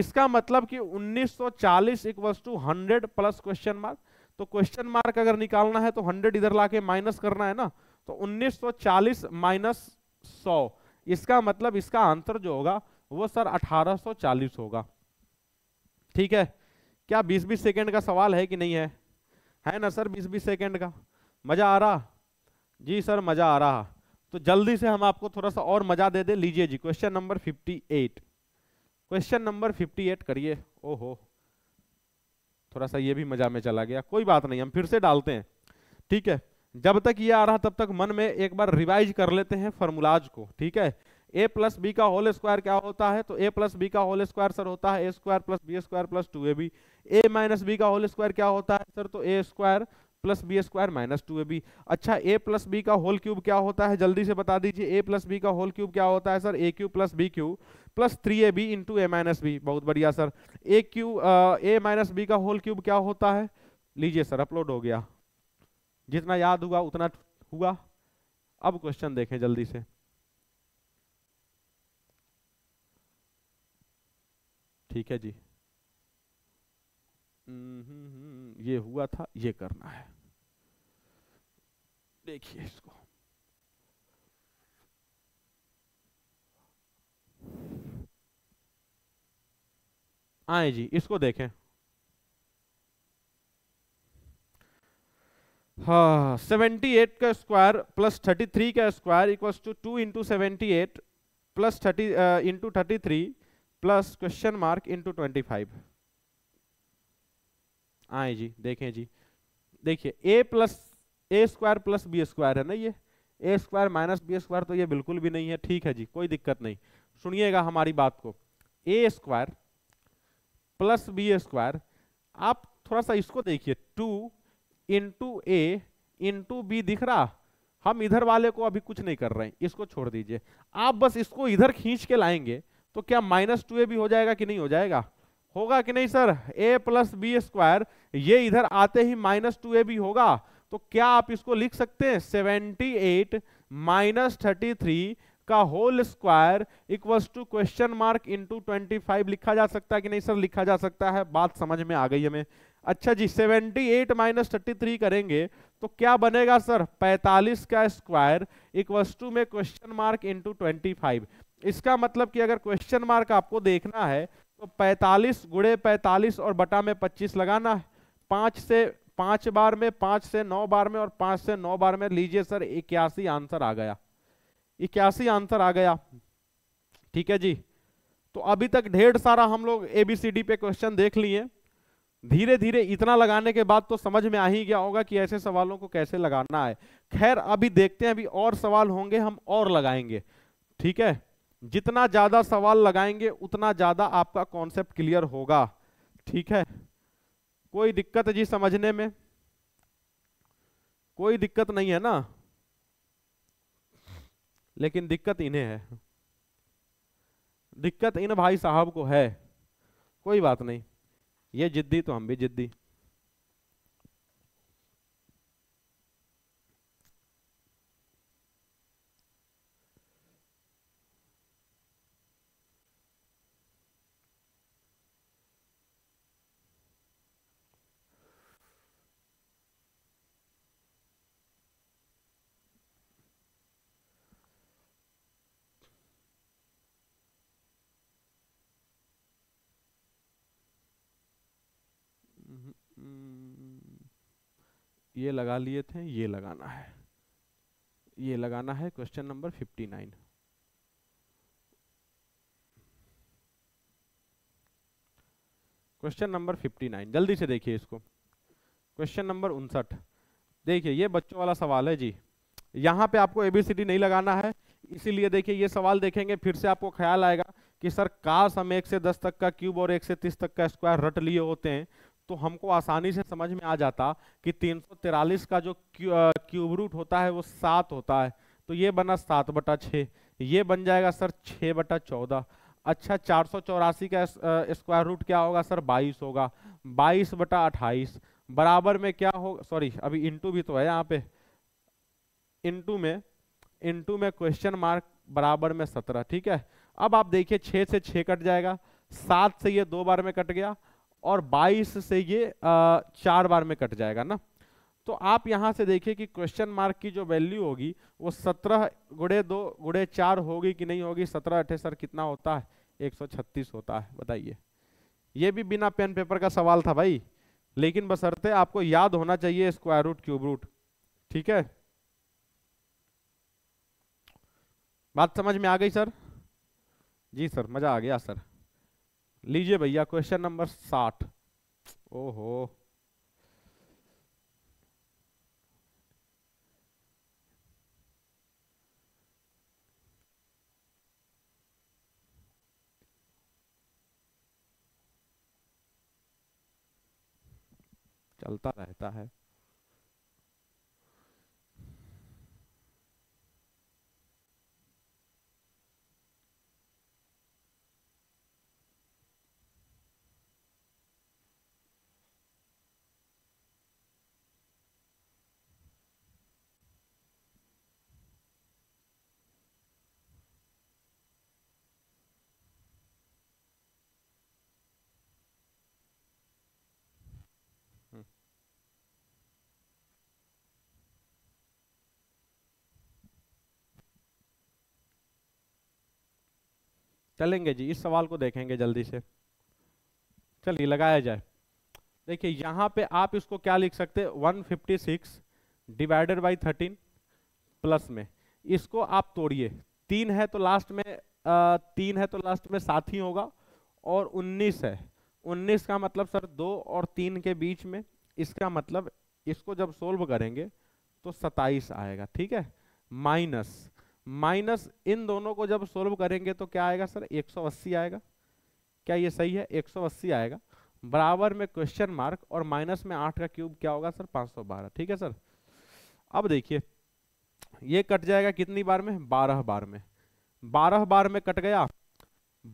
[SPEAKER 1] इसका मतलब कि 1940 सौ equal to hundred plus question mark तो क्वेश्चन मार्क अगर निकालना है तो 100 इधर लाके माइनस करना है ना तो 1940 सौ माइनस सौ इसका मतलब इसका आंसर जो होगा वो सर 1840 होगा ठीक है क्या 20 बीस सेकंड का सवाल है कि नहीं है है ना सर 20 बीस सेकंड का मजा आ रहा जी सर मजा आ रहा तो जल्दी से हम आपको थोड़ा सा और मजा दे दे लीजिए जी question number fifty question number 58 करिए ओहो थोड़ा सा ये भी मजा में चला गया कोई बात नहीं हम फिर से डालते हैं ठीक है जब तक ये आ रहा तब तक मन में एक बार रिवाइज कर लेते हैं फॉर्मूलाज को ठीक है ए प्लस बी का होल स्क्वायर क्या होता है तो ए प्लस बी का होल स्क्वायर सर होता है A square plus B square plus two A B A minus B का होल स्क्वायर क्या होता है सर तो A square plus B square minus two A B अच्छा ए प्लस बी का होल क्यूब क्या होता है जल्दी से बता दीजिए ए प्लस बी का होल क्यूब क्या होता है sir A cube plus B cube plus three A B into A minus B बहुत बढ़िया sir A cube A minus B का होल क्यूब क्या होता है लीजिए सर अपलोड हो गया जितना याद हुआ उतना हुआ अब क्वेश्चन देखें जल्दी से ठीक है जी हम्म, हम्म, हम्म, हम्म ये हुआ था ये करना है देखिए इसको आए जी इसको देखें हा सेवेंटी एट का स्क्वायर प्लस थर्टी थ्री का square equals to two into seventy eight plus thirty into thirty three plus question mark into twenty five आए जी देखें जी देखिए A plus A square plus B square है ना ये A square minus B square तो ये बिल्कुल भी नहीं है ठीक है जी कोई दिक्कत नहीं सुनिएगा हमारी बात को A square plus B square आप थोड़ा सा इसको देखिए two into A into B दिख रहा हम इधर वाले को अभी कुछ नहीं कर रहे हैं इसको छोड़ दीजिए आप बस इसको इधर खींच के लाएंगे तो क्या माइनस टू ए भी हो जाएगा कि नहीं हो जाएगा होगा कि नहीं sir A plus B square ये इधर आते ही माइनस टू ए भी होगा तो क्या आप इसको लिख सकते हैं seventy eight minus thirty three का whole square equals to question mark into five लिखा जा सकता है कि नहीं सर लिखा जा सकता है बात समझ में आ गई हमें अच्छा जी seventy eight minus thirty three करेंगे तो क्या बनेगा सर पैतालीस का स्क्वायर इक्वल्स टू में क्वेश्चन मार्क ट्वेंटी फाइव इसका मतलब कि अगर क्वेश्चन मार्क आपको देखना है तो पैतालीस गुड़े 45 और बटा में पच्चीस लगाना है पांच से पांच बार में पांच से नौ बार में और पांच से नौ बार में लीजिए सर इक्यासी आंसर आ गया इक्यासी आंसर आ गया ठीक है जी तो अभी तक ढेर सारा हम लोग एबीसीडी पे क्वेश्चन देख लिए धीरे धीरे इतना लगाने के बाद तो समझ में आ ही गया होगा कि ऐसे सवालों को कैसे लगाना है खैर अभी देखते हैं अभी और सवाल होंगे हम और लगाएंगे ठीक है जितना ज्यादा सवाल लगाएंगे उतना ज्यादा आपका कॉन्सेप्ट क्लियर होगा ठीक है कोई दिक्कत जी समझने में कोई दिक्कत नहीं है ना लेकिन दिक्कत इन्हें है दिक्कत इन भाई साहब को है कोई बात नहीं ये जिद्दी तो हम भी जिद्दी ये लगा लिए थे ये लगाना है ये लगाना है question number fifty nine question number fifty nine जल्दी से देखिए इसको क्वेश्चन नंबर उनसठ देखिए ये बच्चों वाला सवाल है जी यहाँ पे आपको एबीसीडी नहीं लगाना है इसीलिए देखिए ये सवाल देखेंगे फिर से आपको ख्याल आएगा कि सर काश हम एक से दस तक का क्यूब और एक से तीस तक का स्क्वायर रट लिए होते हैं तो हमको आसानी से समझ में आ जाता कि तीन का जो क्यूब रूट होता है वो सात होता है तो ये बना सात बटा छः ये बन जाएगा सर छः बटा चौदह अच्छा चार सौ चौरासी का स्क्वायर रूट क्या होगा सर बाईस होगा बाईस बटा अट्ठाईस बराबर में क्या हो सॉरी अभी इंटू भी तो है यहाँ पे इंटू में इंटू में क्वेश्चन मार्क बराबर में सत्रह ठीक है अब आप देखिए छः से छः कट जाएगा सात से ये दो बार में कट गया और 22 से ये आ, चार बार में कट जाएगा ना तो आप यहां से देखिए कि क्वेश्चन मार्क की जो वैल्यू होगी वो 17 गुड़े दो गुड़े चार होगी कि नहीं होगी 17 अठे सर कितना होता है 136 होता है बताइए ये भी बिना पेन पेपर का सवाल था भाई लेकिन बसरते आपको याद होना चाहिए स्क्वायर रूट क्यूब रूट ठीक है बात समझ में आ गई सर जी सर मजा आ गया सर लीजिए भैया क्वेश्चन नंबर साठ ओहो चलता रहता है चलेंगे जी इस सवाल को देखेंगे जल्दी से चलिए लगाया जाए देखिए यहाँ पे आप इसको क्या लिख सकते fifty six divided by thirteen plus में इसको आप तोड़िए तीन है तो लास्ट में आ, तीन है तो लास्ट में सात ही होगा और उन्नीस है उन्नीस का मतलब सर दो और तीन के बीच में इसका मतलब इसको जब सोल्व करेंगे तो सताइस आएगा ठीक है माइनस माइनस इन दोनों को जब सोल्व करेंगे तो क्या आएगा सर 180 आएगा क्या ये सही है 180 आएगा बराबर में क्वेश्चन मार्क और माइनस में आठ का क्यूब क्या होगा सर 512 ठीक है सर अब देखिए ये कट जाएगा कितनी बार में बारह बार में बारह बार में कट गया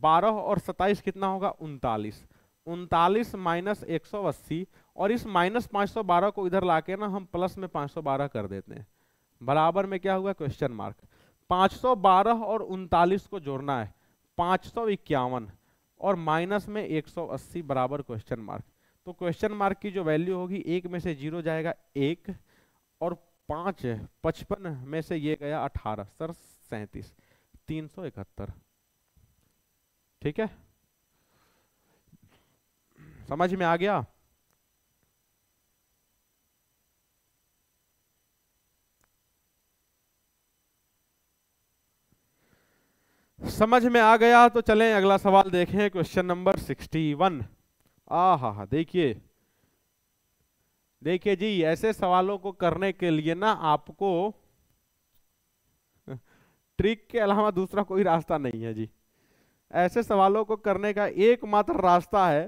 [SPEAKER 1] बारह और सताइस कितना होगा उनतालीस उनतालीस माइनस एक सौ अस्सी और इस माइनस पाँच सौ बारह को इधर ला ना हम प्लस में पाँच सौ बारह कर देते हैं बराबर में क्या हुआ क्वेश्चन मार्क 512 और उनतालीस को जोड़ना है पाँच और माइनस में 180 बराबर क्वेश्चन मार्क तो क्वेश्चन मार्क की जो वैल्यू होगी एक में से जीरो जाएगा एक और पाँच पचपन में से ये गया अठारह सर सैंतीस तीन सौ इकहत्तर ठीक है समझ में आ गया समझ में आ गया तो चलें अगला सवाल देखें क्वेश्चन नंबर सिक्सटी वन आ हा हा देखिए देखिए जी ऐसे सवालों को करने के लिए ना आपको ट्रिक के अलावा दूसरा कोई रास्ता नहीं है जी ऐसे सवालों को करने का एकमात्र रास्ता है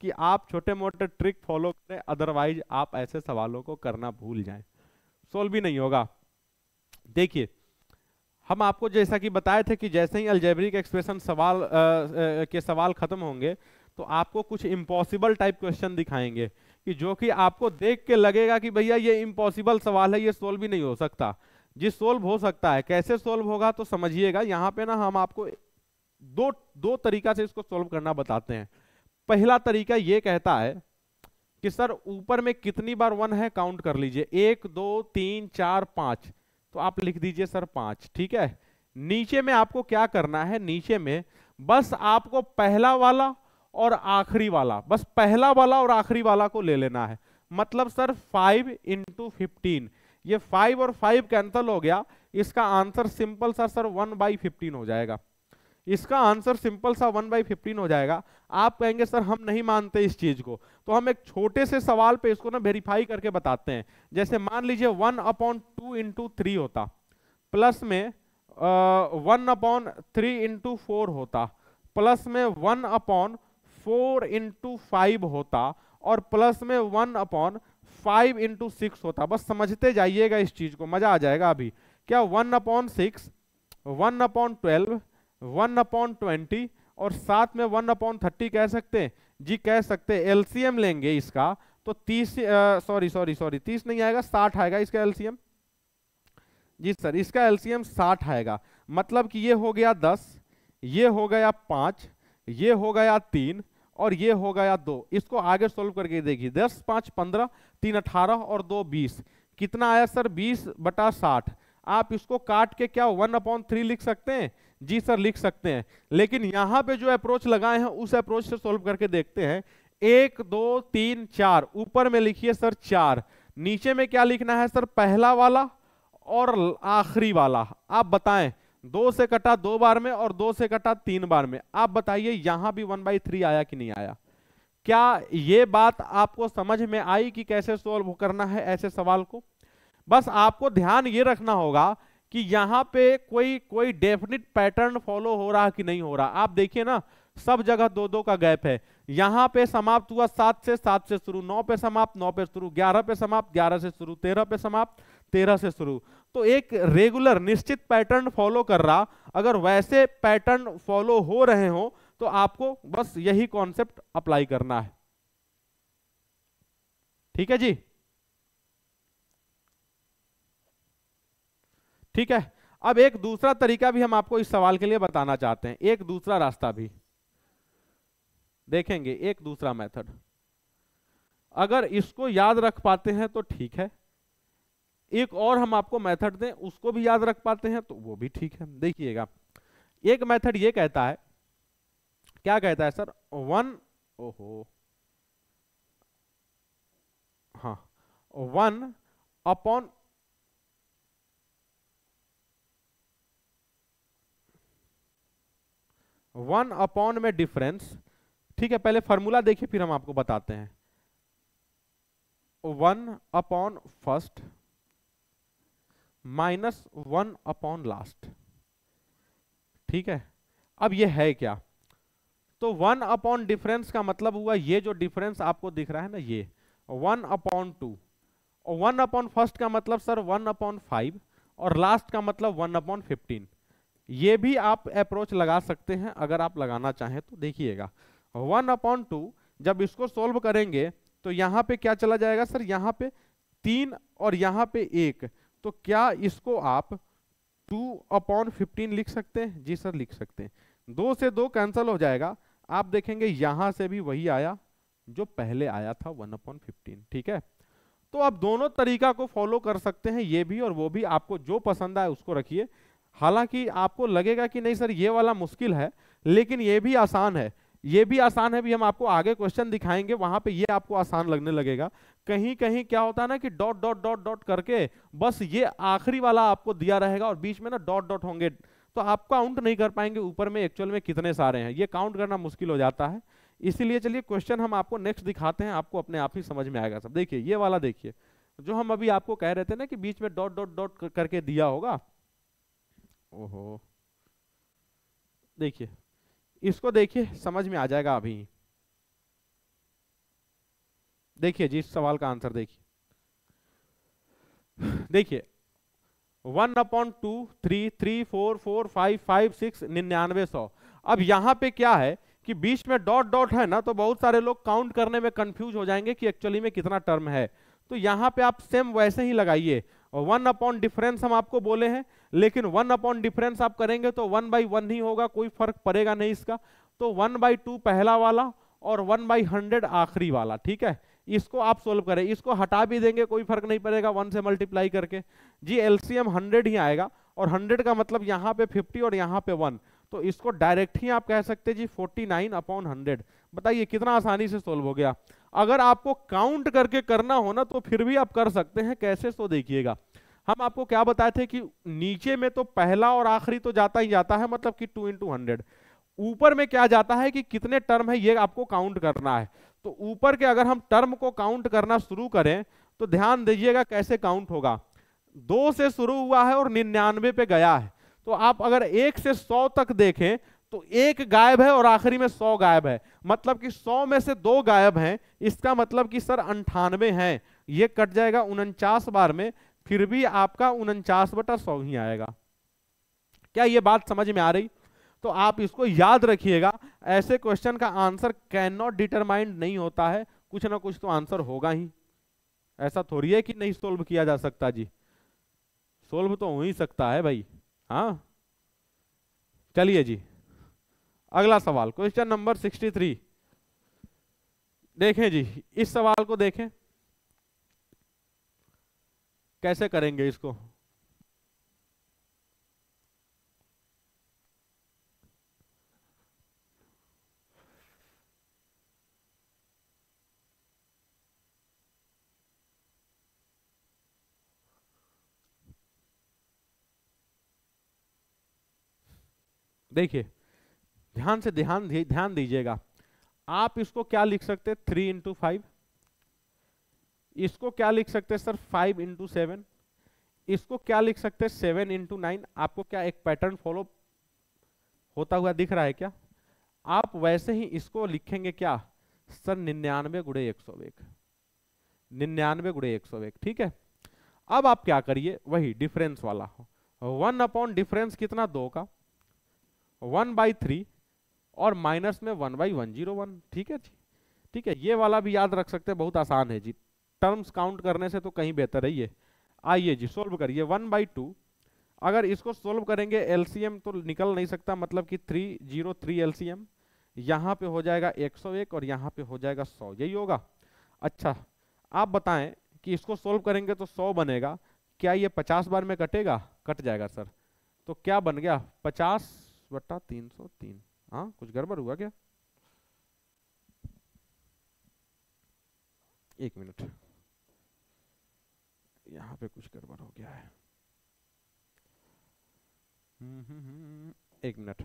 [SPEAKER 1] कि आप छोटे मोटे ट्रिक फॉलो करें अदरवाइज आप ऐसे सवालों को करना भूल जाएं सोल्व भी नहीं होगा देखिए हम आपको जैसा कि बताए थे कि जैसे ही अल्जेब्रिक एक्सप्रेशन सवाल आ, आ, के सवाल खत्म होंगे तो आपको कुछ इम्पॉसिबल टाइप क्वेश्चन दिखाएंगे कि जो कि आपको देख के लगेगा कि भैया ये इम्पॉसिबल सवाल है ये सोल्व भी नहीं हो सकता जी सोल्व हो सकता है कैसे सोल्व होगा तो समझिएगा यहाँ पे ना हम आपको दो दो तरीका से इसको सोल्व करना बताते हैं पहला तरीका ये कहता है कि सर ऊपर में कितनी बार वन है काउंट कर लीजिए एक दो तीन चार पाँच तो आप लिख दीजिए सर पांच ठीक है नीचे में आपको क्या करना है नीचे में बस आपको पहला वाला और आखिरी वाला बस पहला वाला और आखिरी वाला को ले लेना है मतलब सर फाइव इंटू फिफ्टीन ये फाइव और फाइव कैंसल हो गया इसका answer simple sir sir one by fifteen हो जाएगा इसका आंसर सिंपल सा वन बाई फिफ्टीन हो जाएगा आप कहेंगे सर हम नहीं मानते इस चीज को तो हम एक छोटे से सवाल पे इसको ना वेरीफाई करके बताते हैं जैसे मान लीजिए one upon two into three होता प्लस में one upon three into four होता प्लस में one upon four into five होता और प्लस में one upon five into six होता बस समझते जाइएगा इस चीज को मजा आ जाएगा अभी क्या one upon six one upon twelve one upon twenty और साथ में वन अपॉन थर्टी कह सकते हैं जी कह सकते हैं एलसीएम लेंगे इसका तो तीस सॉरी सॉरी सॉरी तीस नहीं आएगा साठ आएगा इसका एलसीएम जी सर इसका एलसीएम साठ आएगा मतलब कि ये हो गया दस ये हो गया पाँच ये हो गया तीन और ये हो गया दो इसको आगे सोल्व करके देखिए दस पाँच पंद्रह तीन अठारह और दो बीस कितना आया सर बीस बटा साठ आप इसको काट के क्या वन अपॉन थ्री लिख सकते हैं जी सर लिख सकते हैं लेकिन यहां पे जो अप्रोच लगाए हैं उस अप्रोच से सोल्व करके देखते हैं एक दो तीन चार ऊपर में लिखिए सर चार नीचे में क्या लिखना है सर पहला वाला और आखिरी वाला आप बताएं दो से कटा दो बार में और दो से कटा तीन बार में आप बताइए यहां भी वन बाई थ्री आया कि नहीं आया क्या ये बात आपको समझ में आई कि कैसे सोल्व करना है ऐसे सवाल को बस आपको ध्यान ये रखना होगा कि यहाँ पे कोई कोई डेफिनेट पैटर्न फॉलो हो रहा कि नहीं हो रहा आप देखिए ना सब जगह दो दो का गैप है यहाँ पे समाप्त हुआ सात से सात से शुरू नौ पे समाप्त नौ पे शुरू ग्यारह पे समाप्त ग्यारह से शुरू तेरह पे समाप्त तेरह से शुरू तो एक रेगुलर निश्चित पैटर्न फॉलो कर रहा अगर वैसे पैटर्न फॉलो हो रहे हो तो आपको बस यही कॉन्सेप्ट अप्लाई करना है ठीक है जी ठीक है अब एक दूसरा तरीका भी हम आपको इस सवाल के लिए बताना चाहते हैं एक दूसरा रास्ता भी देखेंगे एक दूसरा मेथड अगर इसको याद रख पाते हैं तो ठीक है एक और हम आपको मेथड दें उसको भी याद रख पाते हैं तो वो भी ठीक है देखिएगा एक मेथड ये कहता है क्या कहता है सर वन ओहो हा वन अपॉन वन अपॉन में डिफरेंस ठीक है पहले फॉर्मूला देखिए फिर हम आपको बताते हैं one upon first minus one upon last ठीक है अब ये है क्या तो वन अपॉन डिफरेंस का मतलब हुआ ये जो डिफरेंस आपको दिख रहा है ना ये one upon two one upon first का मतलब सर वन अपॉन फाइव और लास्ट का मतलब वन अपॉन फिफ्टीन ये भी आप अप्रोच लगा सकते हैं अगर आप लगाना चाहें तो देखिएगा वन अपॉन टू जब इसको सोल्व करेंगे तो यहाँ पे क्या चला जाएगा सर यहाँ पे तीन और यहाँ पे एक तो क्या इसको आप टू अपॉन फिफ्टीन लिख सकते हैं जी सर लिख सकते हैं दो से दो कैंसल हो जाएगा आप देखेंगे यहाँ से भी वही आया जो पहले आया था वन अपॉन फिफ्टीन ठीक है तो आप दोनों तरीका को फॉलो कर सकते हैं ये भी और वो भी आपको जो पसंद आए उसको रखिए हालांकि आपको लगेगा कि नहीं सर ये वाला मुश्किल है लेकिन ये भी आसान है ये भी आसान है भी हम आपको आगे क्वेश्चन दिखाएंगे वहां पे ये आपको आसान लगने लगेगा कहीं कहीं क्या होता है ना कि डॉट डॉट डॉट डॉट करके बस ये आखिरी वाला आपको दिया रहेगा और बीच में ना डॉट डॉट होंगे तो आप काउंट नहीं कर पाएंगे ऊपर में एक्चुअल में कितने सारे हैं ये काउंट करना मुश्किल हो जाता है इसीलिए चलिए क्वेश्चन हम आपको नेक्स्ट दिखाते हैं आपको अपने आप ही समझ में आएगा सब देखिए ये वाला देखिए जो हम अभी आपको कह रहे थे ना कि बीच में डॉट डॉट डॉट करके दिया होगा ओहो देखिए इसको देखिए समझ में आ जाएगा अभी देखिए जी इस सवाल का आंसर देखिए देखिए one upon two three three four four five five six निन्यानवे सौ अब यहां पे क्या है कि बीच में डॉट डॉट है ना तो बहुत सारे लोग काउंट करने में कंफ्यूज हो जाएंगे कि एक्चुअली में कितना टर्म है तो यहां पे आप सेम वैसे ही लगाइए और वन अपॉन डिफरेंस हम आपको बोले हैं लेकिन वन अपॉन डिफरेंस आप करेंगे तो वन बाई वन ही होगा कोई फर्क पड़ेगा नहीं इसका तो वन बाई टू पहला वाला और वन बाई हंड्रेड आखिरी वाला ठीक है इसको आप सोल्व करें इसको हटा भी देंगे कोई फर्क नहीं पड़ेगा वन से मल्टीप्लाई करके जी एलसीएम हंड्रेड ही आएगा और हंड्रेड का मतलब यहाँ पे फिफ्टी और यहाँ पे वन तो इसको डायरेक्ट ही आप कह सकते जी फोर्टी नाइन अपॉन हंड्रेड बताइए कितना आसानी से सोल्व हो गया अगर आपको काउंट करके करना हो ना तो फिर भी आप कर सकते हैं कैसे तो देखिएगा हम आपको क्या बताए थे कि नीचे में तो पहला और आखिरी तो जाता ही जाता है मतलब कि टू इंटू हंड्रेड ऊपर में क्या जाता है कि कितने टर्म है ये आपको काउंट करना है तो ऊपर के अगर हम टर्म को काउंट करना शुरू करें तो ध्यान दीजिएगा कैसे काउंट होगा दो से शुरू हुआ है और निन्यानवे पे गया है तो आप अगर एक से सौ तक देखें तो एक गायब है और आखिरी में सौ गायब है मतलब कि सौ में से दो गायब हैं इसका मतलब कि सर अंठानवे हैं ये कट जाएगा उनचास बार में फिर भी आपका उनचास बटा सौ ही आएगा क्या ये बात समझ में आ रही तो आप इसको याद रखिएगा ऐसे क्वेश्चन का आंसर कैन नॉट डिटरमाइंड नहीं होता है कुछ ना कुछ तो आंसर होगा ही ऐसा थोड़ी है कि नहीं सोल्व किया जा सकता जी सोल्व तो हो ही सकता है भाई हाँ चलिए जी अगला सवाल क्वेश्चन नंबर 63 देखें जी इस सवाल को देखें कैसे करेंगे इसको देखिए ध्यान से ध्यान ध्यान दीजिएगा आप इसको क्या लिख सकते थ्री इंटू फाइव इसको क्या लिख सकते सर फाइव इंटू सेवन इसको क्या लिख सकते सेवन इंटू नाइन आपको क्या एक पैटर्न फॉलो होता हुआ दिख रहा है क्या आप वैसे ही इसको लिखेंगे क्या सर निन्यानवे गुड़े एक सौ एक निन्यानवे गुड़े एक सौ एक ठीक है अब आप क्या करिए वही डिफरेंस वाला वन अपॉन डिफरेंस कितना दो का वन बाई थ्री और माइनस में one by one zero one ठीक है जी ठीक है ये वाला भी याद रख सकते हैं बहुत आसान है जी टर्म्स काउंट करने से तो कहीं बेहतर है ये आइए जी सोल्व करिए वन बाई टू अगर इसको सोल्व करेंगे एलसीएम तो निकल नहीं सकता मतलब कि थ्री जीरो थ्री एल यहाँ पे हो जाएगा एक सौ एक और यहाँ पे हो जाएगा सौ यही होगा अच्छा आप बताएं कि इसको सोल्व करेंगे तो सौ बनेगा क्या ये पचास बार में कटेगा कट जाएगा सर तो क्या बन गया पचास बट्टा तीन सौ तीन हाँ कुछ गड़बड़ हुआ क्या एक मिनट यहाँ पे कुछ गड़बड़ हो गया है हम्म, हम्म, हम्म, एक मिनट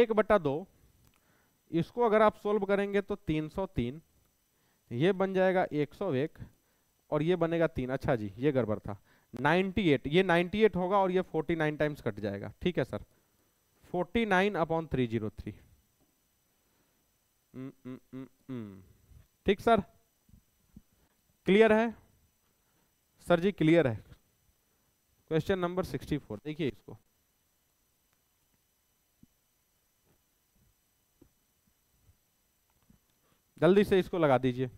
[SPEAKER 1] एक बटा दो इसको अगर आप सोल्व करेंगे तो तीन सौ तीन ये बन जाएगा एक सौ एक और ये बनेगा तीन अच्छा जी ये गड़बड़ था 98 ये 98 होगा और ये 49 टाइम्स कट जाएगा ठीक है sir 49 nine upon three zero three ठीक सर क्लियर है सर जी क्लियर है क्वेश्चन नंबर 64 देखिए इसको जल्दी से इसको लगा दीजिए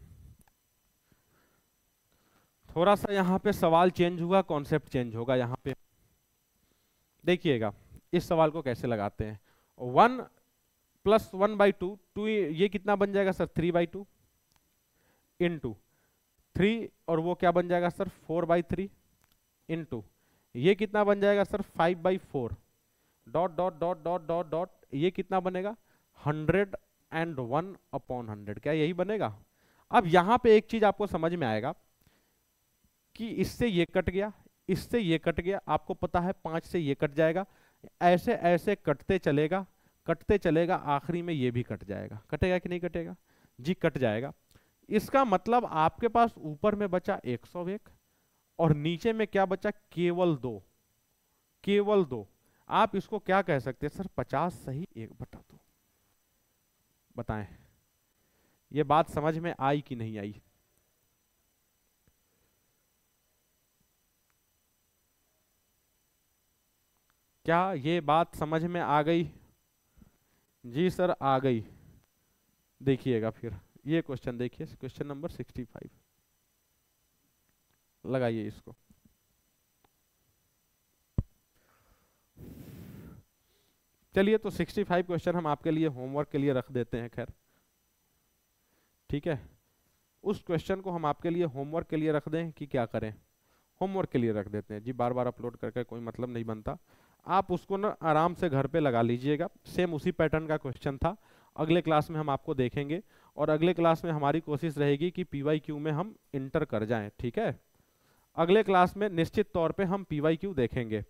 [SPEAKER 1] थोड़ा सा यहाँ पे सवाल चेंज हुआ कॉन्सेप्ट चेंज होगा यहाँ पे देखिएगा इस सवाल को कैसे लगाते हैं one plus one by two two ये कितना बन जाएगा sir three by two into three और वो क्या बन जाएगा sir four by three into ये कितना बन जाएगा sir five by four dot dot dot dot dot dot ये कितना बनेगा hundred and one upon hundred क्या यही बनेगा अब यहाँ पे एक चीज आपको समझ में आएगा कि इससे ये कट गया इससे ये कट गया आपको पता है पांच से ये कट जाएगा ऐसे ऐसे कटते चलेगा कटते चलेगा आखिरी में ये भी कट जाएगा कटेगा कि नहीं कटेगा जी कट जाएगा इसका मतलब आपके पास ऊपर में बचा एक सौ एक और नीचे में क्या बचा केवल दो केवल दो आप इसको क्या कह सकते हैं सर पचास सही एक बटा दो बताएं ये बात समझ में आई कि नहीं आई क्या ये बात समझ में आ गई जी सर आ गई देखिएगा फिर ये क्वेश्चन देखिए क्वेश्चन नंबर सिक्सटी फाइव लगाइए इसको चलिए तो 65 क्वेश्चन हम आपके लिए होमवर्क के लिए रख देते हैं खैर ठीक है उस क्वेश्चन को हम आपके लिए होमवर्क के लिए रख दें कि क्या करें होमवर्क के लिए रख देते हैं जी बार बार अपलोड करके कोई मतलब नहीं बनता आप उसको ना आराम से घर पे लगा लीजिएगा सेम उसी पैटर्न का क्वेश्चन था अगले क्लास में हम आपको देखेंगे और अगले क्लास में हमारी कोशिश रहेगी कि पी में हम इंटर कर जाएं ठीक है अगले क्लास में निश्चित तौर पे हम पी देखेंगे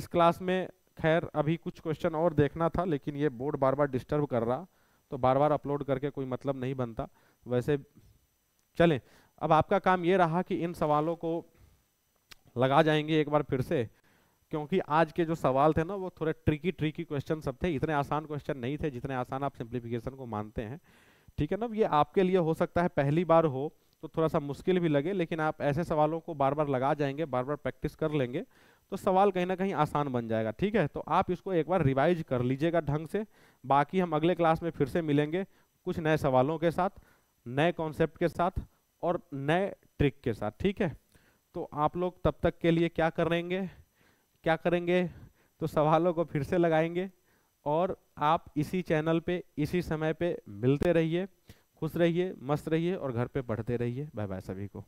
[SPEAKER 1] इस क्लास में खैर अभी कुछ क्वेश्चन और देखना था लेकिन ये बोर्ड बार बार डिस्टर्ब कर रहा तो बार बार अपलोड करके कोई मतलब नहीं बनता वैसे चलें अब आपका काम ये रहा कि इन सवालों को लगा जाएंगे एक बार फिर से क्योंकि आज के जो सवाल थे ना वो थोड़े ट्रिकी ट्रिकी क्वेश्चन सब थे इतने आसान क्वेश्चन नहीं थे जितने आसान आप सिंप्लीफिकेशन को मानते हैं ठीक है ना ये आपके लिए हो सकता है पहली बार हो तो थोड़ा सा मुश्किल भी लगे लेकिन आप ऐसे सवालों को बार बार लगा जाएंगे बार बार प्रैक्टिस कर लेंगे तो सवाल कहीं ना कहीं आसान बन जाएगा ठीक है तो आप इसको एक बार रिवाइज कर लीजिएगा ढंग से बाकी हम अगले क्लास में फिर से मिलेंगे कुछ नए सवालों के साथ नए कॉन्सेप्ट के साथ और नए ट्रिक के साथ ठीक है तो आप लोग तब तक के लिए क्या करेंगे क्या करेंगे तो सवालों को फिर से लगाएंगे और आप इसी चैनल पे इसी समय पे मिलते रहिए खुश रहिए मस्त रहिए और घर पे पढ़ते रहिए बाय बाय सभी को